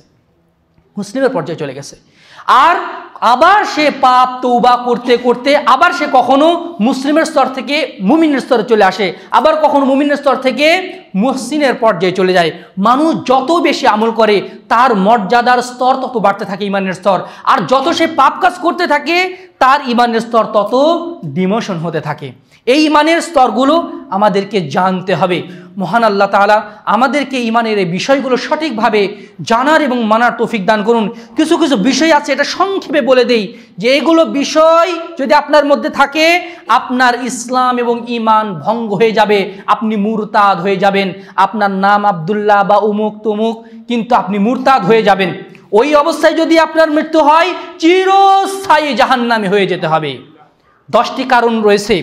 মুসলিমের পর্যায়ে চলে গেছে আর আবার সে পাপ তৌবা করতে করতে আবার সে কখনো মুসলিমের স্তর থেকে মুমিনের স্তরে চলে আসে আবার কখনো মুমিনের স্তর থেকে মহসিনের পর্যায়ে চলে যায় মানুষ যত বেশি আমল করে তার মর্যাদার স্তর তত বাড়তে থাকে ইমানের স্তর আর যত সে পাপ কাজ করতে থাকে তার ইমানের স্তর তত ডিমোশন হতে থাকে এই ইমানের স্তরগুলো আমাদেরকে জানতে হবে মহান আল্লাহ তালা আমাদেরকে ইমানের এই বিষয়গুলো সঠিকভাবে জানার এবং মানার তৌফিক দান করুন কিছু কিছু বিষয় আছে এটা সংক্ষেপে বলে দেই যে এগুলো বিষয় যদি আপনার মধ্যে থাকে আপনার ইসলাম এবং ইমান ভঙ্গ হয়ে যাবে আপনি মুরতাদ হয়ে যাবেন আপনার নাম আবদুল্লাহ বা উমুক তুমুক কিন্তু আপনি মুরতাদ হয়ে যাবেন ওই অবস্থায় যদি আপনার মৃত্যু হয় চিরস্থায়ী জাহান্নামে হয়ে যেতে হবে দশটি কারণ রয়েছে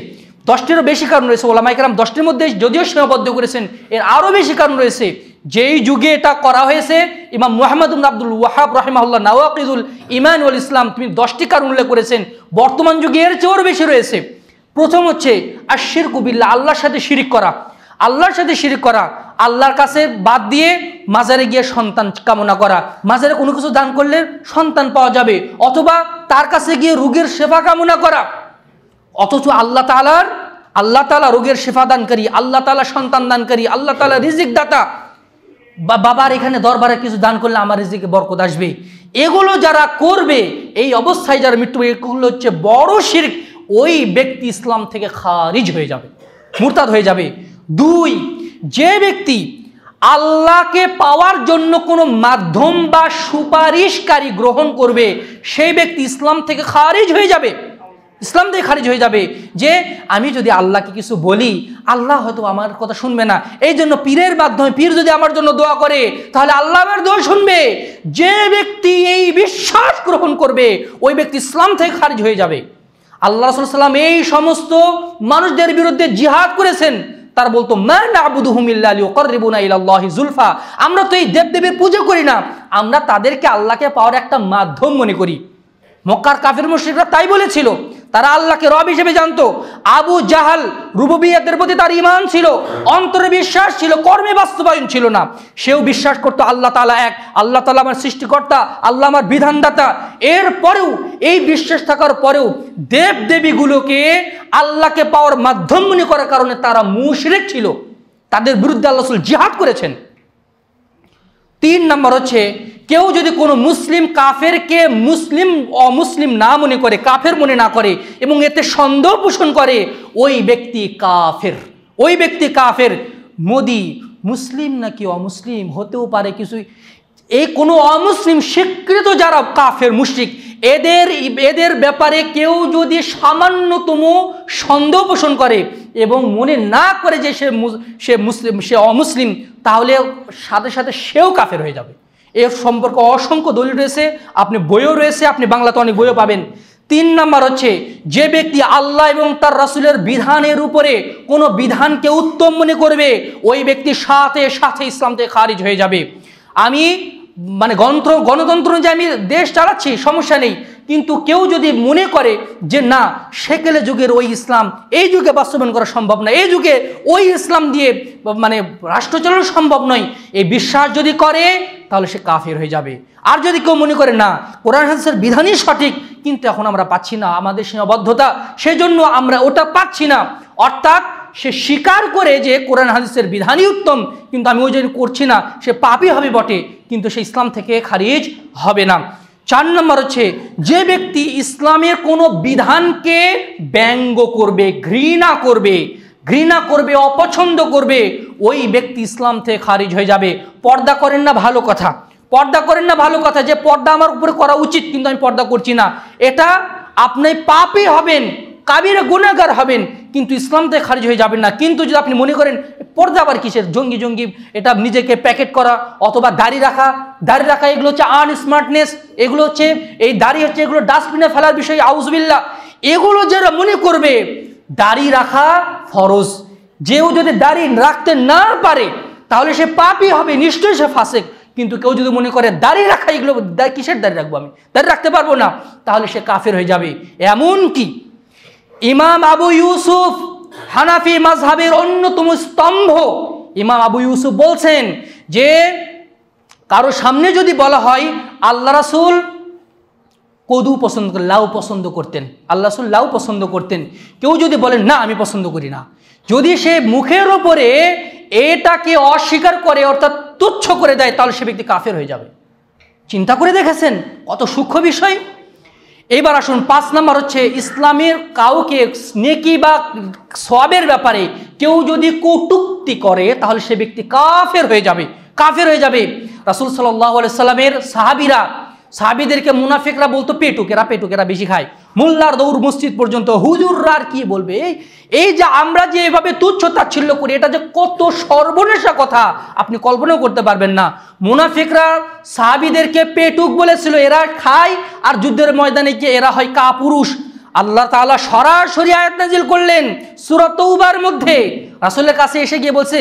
দশটিরও বেশি কারণ রয়েছে ওলামাইকার দশটির মধ্যে যদিও সীমাবদ্ধ করেছেন এর আরও বেশি কারণ রয়েছে যেই যুগে এটা করা হয়েছে ইমাম মোহাম্মদ আব্দুল ওয়াহাব রহমাউল্লাহ নওয়াকিদুল ইমানুল ইসলাম তিনি দশটি কারণ উল্লেখ করেছেন বর্তমান যুগে এর চেয়েও বেশি রয়েছে প্রথম হচ্ছে আর শির কুবিল্লা আল্লাহর সাথে শিরিক করা আল্লাহর সাথে শিরিক করা আল্লাহর কাছে বাদ দিয়ে মাজারে গিয়ে সন্তান কামনা করা মাজারে কোনো কিছু দান করলে সন্তান পাওয়া যাবে অথবা তার কাছে গিয়ে রোগের সেবা কামনা করা অথচ আল্লাহ তালার আল্লাহ তালা রোগের দানকারী আল্লাহ তালা সন্তান দানকারী আল্লাহ তালা রিজিক দাতা বা বাবার এখানে দরবারে কিছু দান করলে আমার রিজিকে বরকত আসবে এগুলো যারা করবে এই অবস্থায় যারা মৃত্যু এগুলো হচ্ছে বড় শির ওই ব্যক্তি ইসলাম থেকে খারিজ হয়ে যাবে মুরতাদ হয়ে যাবে দুই যে ব্যক্তি আল্লাহকে পাওয়ার জন্য কোনো মাধ্যম বা সুপারিশকারী গ্রহণ করবে সেই ব্যক্তি ইসলাম থেকে খারিজ হয়ে যাবে ইসলাম দিয়ে খারিজ হয়ে যাবে যে আমি যদি আল্লাহকে কিছু বলি আল্লাহ হয়তো আমার কথা শুনবে না এই জন্য পীরের মাধ্যমে পীর যদি আমার জন্য দোয়া করে তাহলে আল্লাহ আমার দোয়া শুনবে যে ব্যক্তি এই বিশ্বাস গ্রহণ করবে ওই ব্যক্তি ইসলাম থেকে খারিজ হয়ে যাবে আল্লাহ সাল্লাম এই সমস্ত মানুষদের বিরুদ্ধে জিহাদ করেছেন তার বলতো জুলফা আমরা তো এই দেবদেবীর পুজো করি না আমরা তাদেরকে আল্লাহকে পাওয়ার একটা মাধ্যম মনে করি মক্কার কাফির মুশ্রিকরা তাই বলেছিল তারা আল্লাহকে রব হিসেবে জানতো আবু জাহাল রুববিয়াতের প্রতি তার ইমান ছিল অন্তরে বিশ্বাস ছিল কর্মে বাস্তবায়ন ছিল না সেও বিশ্বাস করতো আল্লাহ তালা এক আল্লাহ তালা আমার সৃষ্টিকর্তা আল্লাহ আমার বিধানদাতা এর পরেও এই বিশ্বাস থাকার পরেও দেব দেবীগুলোকে আল্লাহকে পাওয়ার মাধ্যম মনে করার কারণে তারা মুশরেক ছিল তাদের বিরুদ্ধে আল্লাহ জিহাদ করেছেন তিন নম্বর হচ্ছে কেউ যদি কোনো মুসলিম কাফেরকে মুসলিম অমুসলিম না মনে করে কাফের মনে না করে এবং এতে সন্দেহ পোষণ করে ওই ব্যক্তি কাফের ওই ব্যক্তি কাফের মোদি মুসলিম নাকি অমুসলিম হতেও পারে কিছু এই কোনো অমুসলিম স্বীকৃত যারা কাফের মুশ্রিক এদের এদের ব্যাপারে কেউ যদি সামান্যতম সন্দেহ পোষণ করে এবং মনে না করে যে সে সে মুসলিম সে অমুসলিম তাহলে সাথে সাথে সেও কাফের হয়ে যাবে এর সম্পর্কে অসংখ্য দলিল রয়েছে আপনি বইও রয়েছে আপনি বাংলাতে অনেক বইও পাবেন তিন নাম্বার হচ্ছে যে ব্যক্তি আল্লাহ এবং তার রাসুলের বিধানের উপরে কোনো বিধানকে উত্তম মনে করবে ওই ব্যক্তির সাথে সাথে ইসলাম থেকে খারিজ হয়ে যাবে আমি মানে গণতন্ত্র গণতন্ত্র যে আমি দেশ চালাচ্ছি সমস্যা নেই কিন্তু কেউ যদি মনে করে যে না সেকেলে যুগের ওই ইসলাম এই যুগে বাস্তবায়ন করা সম্ভব না এই যুগে ওই ইসলাম দিয়ে মানে রাষ্ট্র চালানো সম্ভব নয় এই বিশ্বাস যদি করে তাহলে সে কাফের হয়ে যাবে আর যদি কেউ মনে করে না কোরআন হাসের বিধানই সঠিক কিন্তু এখন আমরা পাচ্ছি না আমাদের সীমাবদ্ধতা সেজন্য আমরা ওটা পাচ্ছি না অর্থাৎ সে স্বীকার করে যে কোরআন হাদিসের বিধানই উত্তম কিন্তু আমি ওই জন্য করছি না সে পাপি হবে বটে কিন্তু সে ইসলাম থেকে খারিজ হবে না চার নম্বর হচ্ছে যে ব্যক্তি ইসলামের কোনো বিধানকে ব্যঙ্গ করবে ঘৃণা করবে ঘৃণা করবে অপছন্দ করবে ওই ব্যক্তি ইসলাম থেকে খারিজ হয়ে যাবে পর্দা করেন না ভালো কথা পর্দা করেন না ভালো কথা যে পর্দা আমার উপরে করা উচিত কিন্তু আমি পর্দা করছি না এটা আপনি পাপই হবেন কাবিরে গুণাগার হবেন কিন্তু ইসলাম থেকে খারিজ হয়ে যাবেন না কিন্তু যদি আপনি মনে করেন পর্দা আবার কিসের জঙ্গি জঙ্গি এটা নিজেকে প্যাকেট করা অথবা দাড়ি রাখা দাড়ি রাখা এগুলো হচ্ছে আনস্মার্টনেস এগুলো হচ্ছে এই দাড়ি হচ্ছে এগুলো ডাস্টবিনে ফেলার বিষয়ে আউজবিল্লা এগুলো যারা মনে করবে দাড়ি রাখা ফরজ যেও যদি দাড়ি রাখতে না পারে তাহলে সে পাপই হবে নিশ্চয়ই সে ফাঁসে কিন্তু কেউ যদি মনে করে দাড়ি রাখা এগুলো কিসের দাড়ি রাখবো আমি দাঁড়িয়ে রাখতে পারবো না তাহলে সে কাফের হয়ে যাবে এমন কি ইমাম আবু ইউসুফ হানাফি মাঝহাবের অন্যতম স্তম্ভ ইমাম আবু ইউসুফ বলছেন যে কারো সামনে যদি বলা হয় আল্লাহ রাসুল কদু পছন্দ লাউ পছন্দ করতেন আল্লাহ রাসুল লাউ পছন্দ করতেন কেউ যদি বলেন না আমি পছন্দ করি না যদি সে মুখের ওপরে এটাকে অস্বীকার করে অর্থাৎ তুচ্ছ করে দেয় তাহলে সে ব্যক্তি কাফের হয়ে যাবে চিন্তা করে দেখেছেন কত সূক্ষ্ম বিষয় এবার আসুন পাঁচ নাম্বার হচ্ছে ইসলামের কাউকে নেকি বা সবের ব্যাপারে কেউ যদি কটুক্তি করে তাহলে সে ব্যক্তি কাফের হয়ে যাবে কাফের হয়ে যাবে রাসুল সাল্লাহ আলাইসাল্লামের সাহাবিরা সাবিদেরকে মুনাফিকরা বলতো পেটুকেরা পেটুকেরা বেশি খায় মোল্লার দৌড় মসজিদ পর্যন্ত হুজুররা আর কি বলবে এই যে আমরা যে এভাবে তুচ্ছ তাচ্ছিল্য করি এটা যে কত সর্বনেশা কথা আপনি কল্পনাও করতে পারবেন না মুনাফিকরা সাবিদেরকে পেটুক বলেছিল এরা খায় আর যুদ্ধের ময়দানে গিয়ে এরা হয় কাপুরুষ আল্লাহ তালা সরাসরি আয়াত নাজিল করলেন সুরতৌবার মধ্যে রাসুলের কাছে এসে গিয়ে বলছে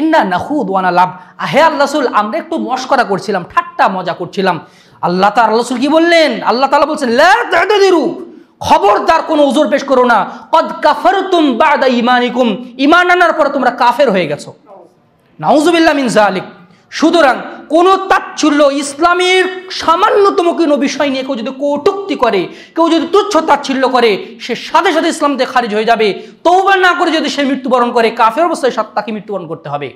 ইন্না না হুদ ওয়ানা লাভ আহে আল্লাহ আমরা একটু মস্করা করছিলাম ঠাট্টা মজা করছিলাম আল্লাহ তার আল্লাহ কি বললেন আল্লাহ তালা বলছেন খবরদার কোনো উজোর পেশ করো না কদ কাফার তুম বাদা ইমানিকুম ইমান আনার পর তোমরা কাফের হয়ে গেছো নাউজুবিল্লা মিন জালিক সুতরাং কোনো তাচ্ছুল্য ইসলামের সামান্যতম কোনো বিষয় নিয়ে কেউ যদি কৌটুক্তি করে কেউ যদি তুচ্ছ তাচ্ছিল্য করে সে সাথে সাথে ইসলাম থেকে খারিজ হয়ে যাবে তৌবা না করে যদি সে মৃত্যুবরণ করে কাফের অবস্থায় সাত তাকে মৃত্যুবরণ করতে হবে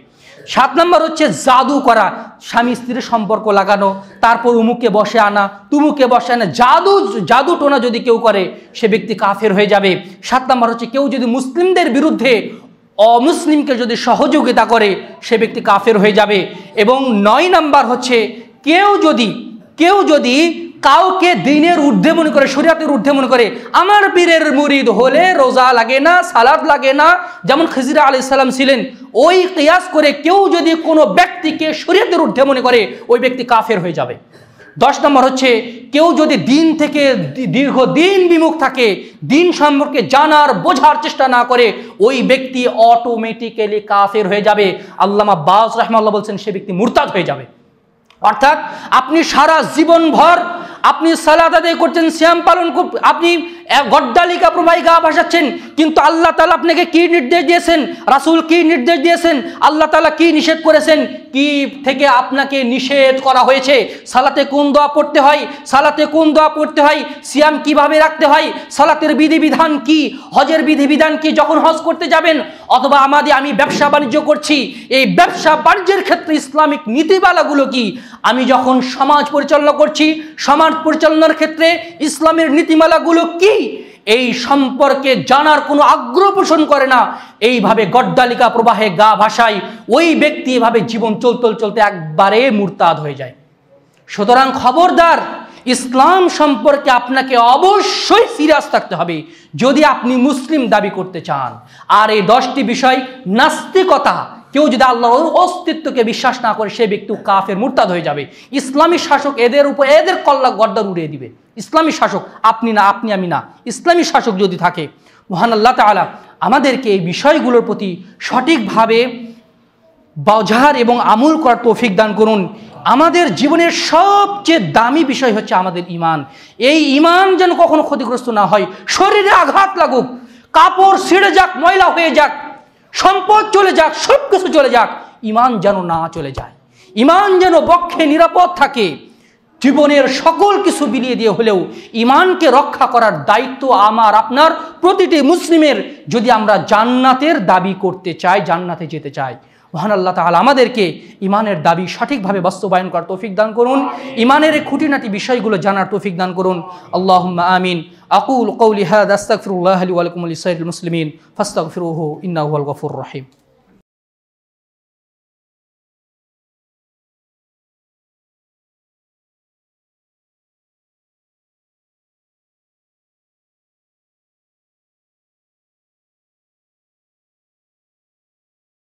সাত নম্বর হচ্ছে জাদু করা স্বামী স্ত্রীর সম্পর্ক লাগানো তারপর উমুকে বসে আনা তুমুকে বসে আনা জাদু জাদু টোনা যদি কেউ করে সে ব্যক্তি কাফের হয়ে যাবে সাত নম্বর হচ্ছে কেউ যদি মুসলিমদের বিরুদ্ধে অমুসলিমকে যদি সহযোগিতা করে সে ব্যক্তি কাফের হয়ে যাবে এবং নয় নাম্বার হচ্ছে কেউ যদি কেউ যদি কাউকে দিনের ঊর্ধ্বে মনে করে শরীয়তের ঊর্ধ্বে মনে করে আমার পীরের মুরিদ হলে রোজা লাগে না সালাদ লাগে না যেমন খিজিরা আলি সাল্লাম ছিলেন ওই কিয়াস করে কেউ যদি কোনো ব্যক্তিকে শরীয়তের ঊর্ধ্বে মনে করে ওই ব্যক্তি কাফের হয়ে যাবে দশ নম্বর হচ্ছে কেউ যদি দিন থেকে দীর্ঘ দিন বিমুখ থাকে দিন সম্পর্কে জানার বোঝার চেষ্টা না করে ওই ব্যক্তি অটোমেটিক্যালি কাফের হয়ে যাবে আল্লামা বাস রহমাল্লাহ বলছেন সে ব্যক্তি মুরতাদ হয়ে যাবে অর্থাৎ আপনি সারা জীবনভর আপনি সালাদ আদায় করছেন শ্যাম পালন আপনি গড্ডালিকা প্রবাহী গা ভাসাচ্ছেন কিন্তু আল্লাহ তালা আপনাকে কি নির্দেশ দিয়েছেন রাসুল কি নির্দেশ দিয়েছেন আল্লাহ তালা কি নিষেধ করেছেন কি থেকে আপনাকে নিষেধ করা হয়েছে সালাতে কোন দোয়া পড়তে হয় সালাতে কোন দোয়া পড়তে হয় সিয়াম কিভাবে রাখতে হয় সালাতের বিধিবিধান কি হজের বিধিবিধান কি যখন হজ করতে যাবেন অথবা আমাদের আমি ব্যবসা বাণিজ্য করছি এই ব্যবসা বাণিজ্যের ক্ষেত্রে ইসলামিক নীতিমালাগুলো কি আমি যখন সমাজ পরিচালনা করছি সমাজ পরিচালনার ক্ষেত্রে ইসলামের নীতিমালাগুলো কি অনেকেই এই সম্পর্কে জানার কোনো আগ্রহ পোষণ করে না এইভাবে গড্ডালিকা প্রবাহে গা ভাসায় ওই ব্যক্তি এভাবে জীবন চলতে চলতে একবারে মুরতাদ হয়ে যায় সুতরাং খবরদার ইসলাম সম্পর্কে আপনাকে অবশ্যই সিরিয়াস থাকতে হবে যদি আপনি মুসলিম দাবি করতে চান আর এই দশটি বিষয় নাস্তিকতা কেউ যদি আল্লাহর অস্তিত্বকে বিশ্বাস না করে সে ব্যক্তি কাফের মুরতাদ হয়ে যাবে ইসলামী শাসক এদের উপর এদের কল্লা গর্দার উড়িয়ে দিবে ইসলামী শাসক আপনি না আপনি আমি না ইসলামী শাসক যদি থাকে মহান আল্লাহ তালা আমাদেরকে এই বিষয়গুলোর প্রতি সঠিকভাবে বজার এবং আমল করার তৌফিক দান করুন আমাদের জীবনের সবচেয়ে দামি বিষয় হচ্ছে আমাদের ইমান এই ইমান যেন কখনো ক্ষতিগ্রস্ত না হয় শরীরে আঘাত লাগুক কাপড় ছিঁড়ে যাক ময়লা হয়ে যাক সম্পদ চলে যাক সব কিছু চলে যাক ইমান যেন না চলে যায় ইমান যেন বক্ষে নিরাপদ থাকে জীবনের সকল কিছু বিলিয়ে দিয়ে হলেও ইমানকে রক্ষা করার দায়িত্ব আমার আপনার প্রতিটি মুসলিমের যদি আমরা জান্নাতের দাবি করতে চাই জান্নাতে যেতে চাই মহান আল্লাহ তাহলে আমাদেরকে ইমানের দাবি সঠিকভাবে বাস্তবায়ন করার তৌফিক দান করুন ইমানের খুঁটিনাটি বিষয়গুলো জানার তৌফিক দান করুন আল্লাহ আমিন আকুল কৌলিহাদ আস্তাকফিরুল্লাহ আলী আলকুমুল ইসাইল মুসলিমিন ফাস্তাকফিরুহ ইন্নাহুল গফুর রহিম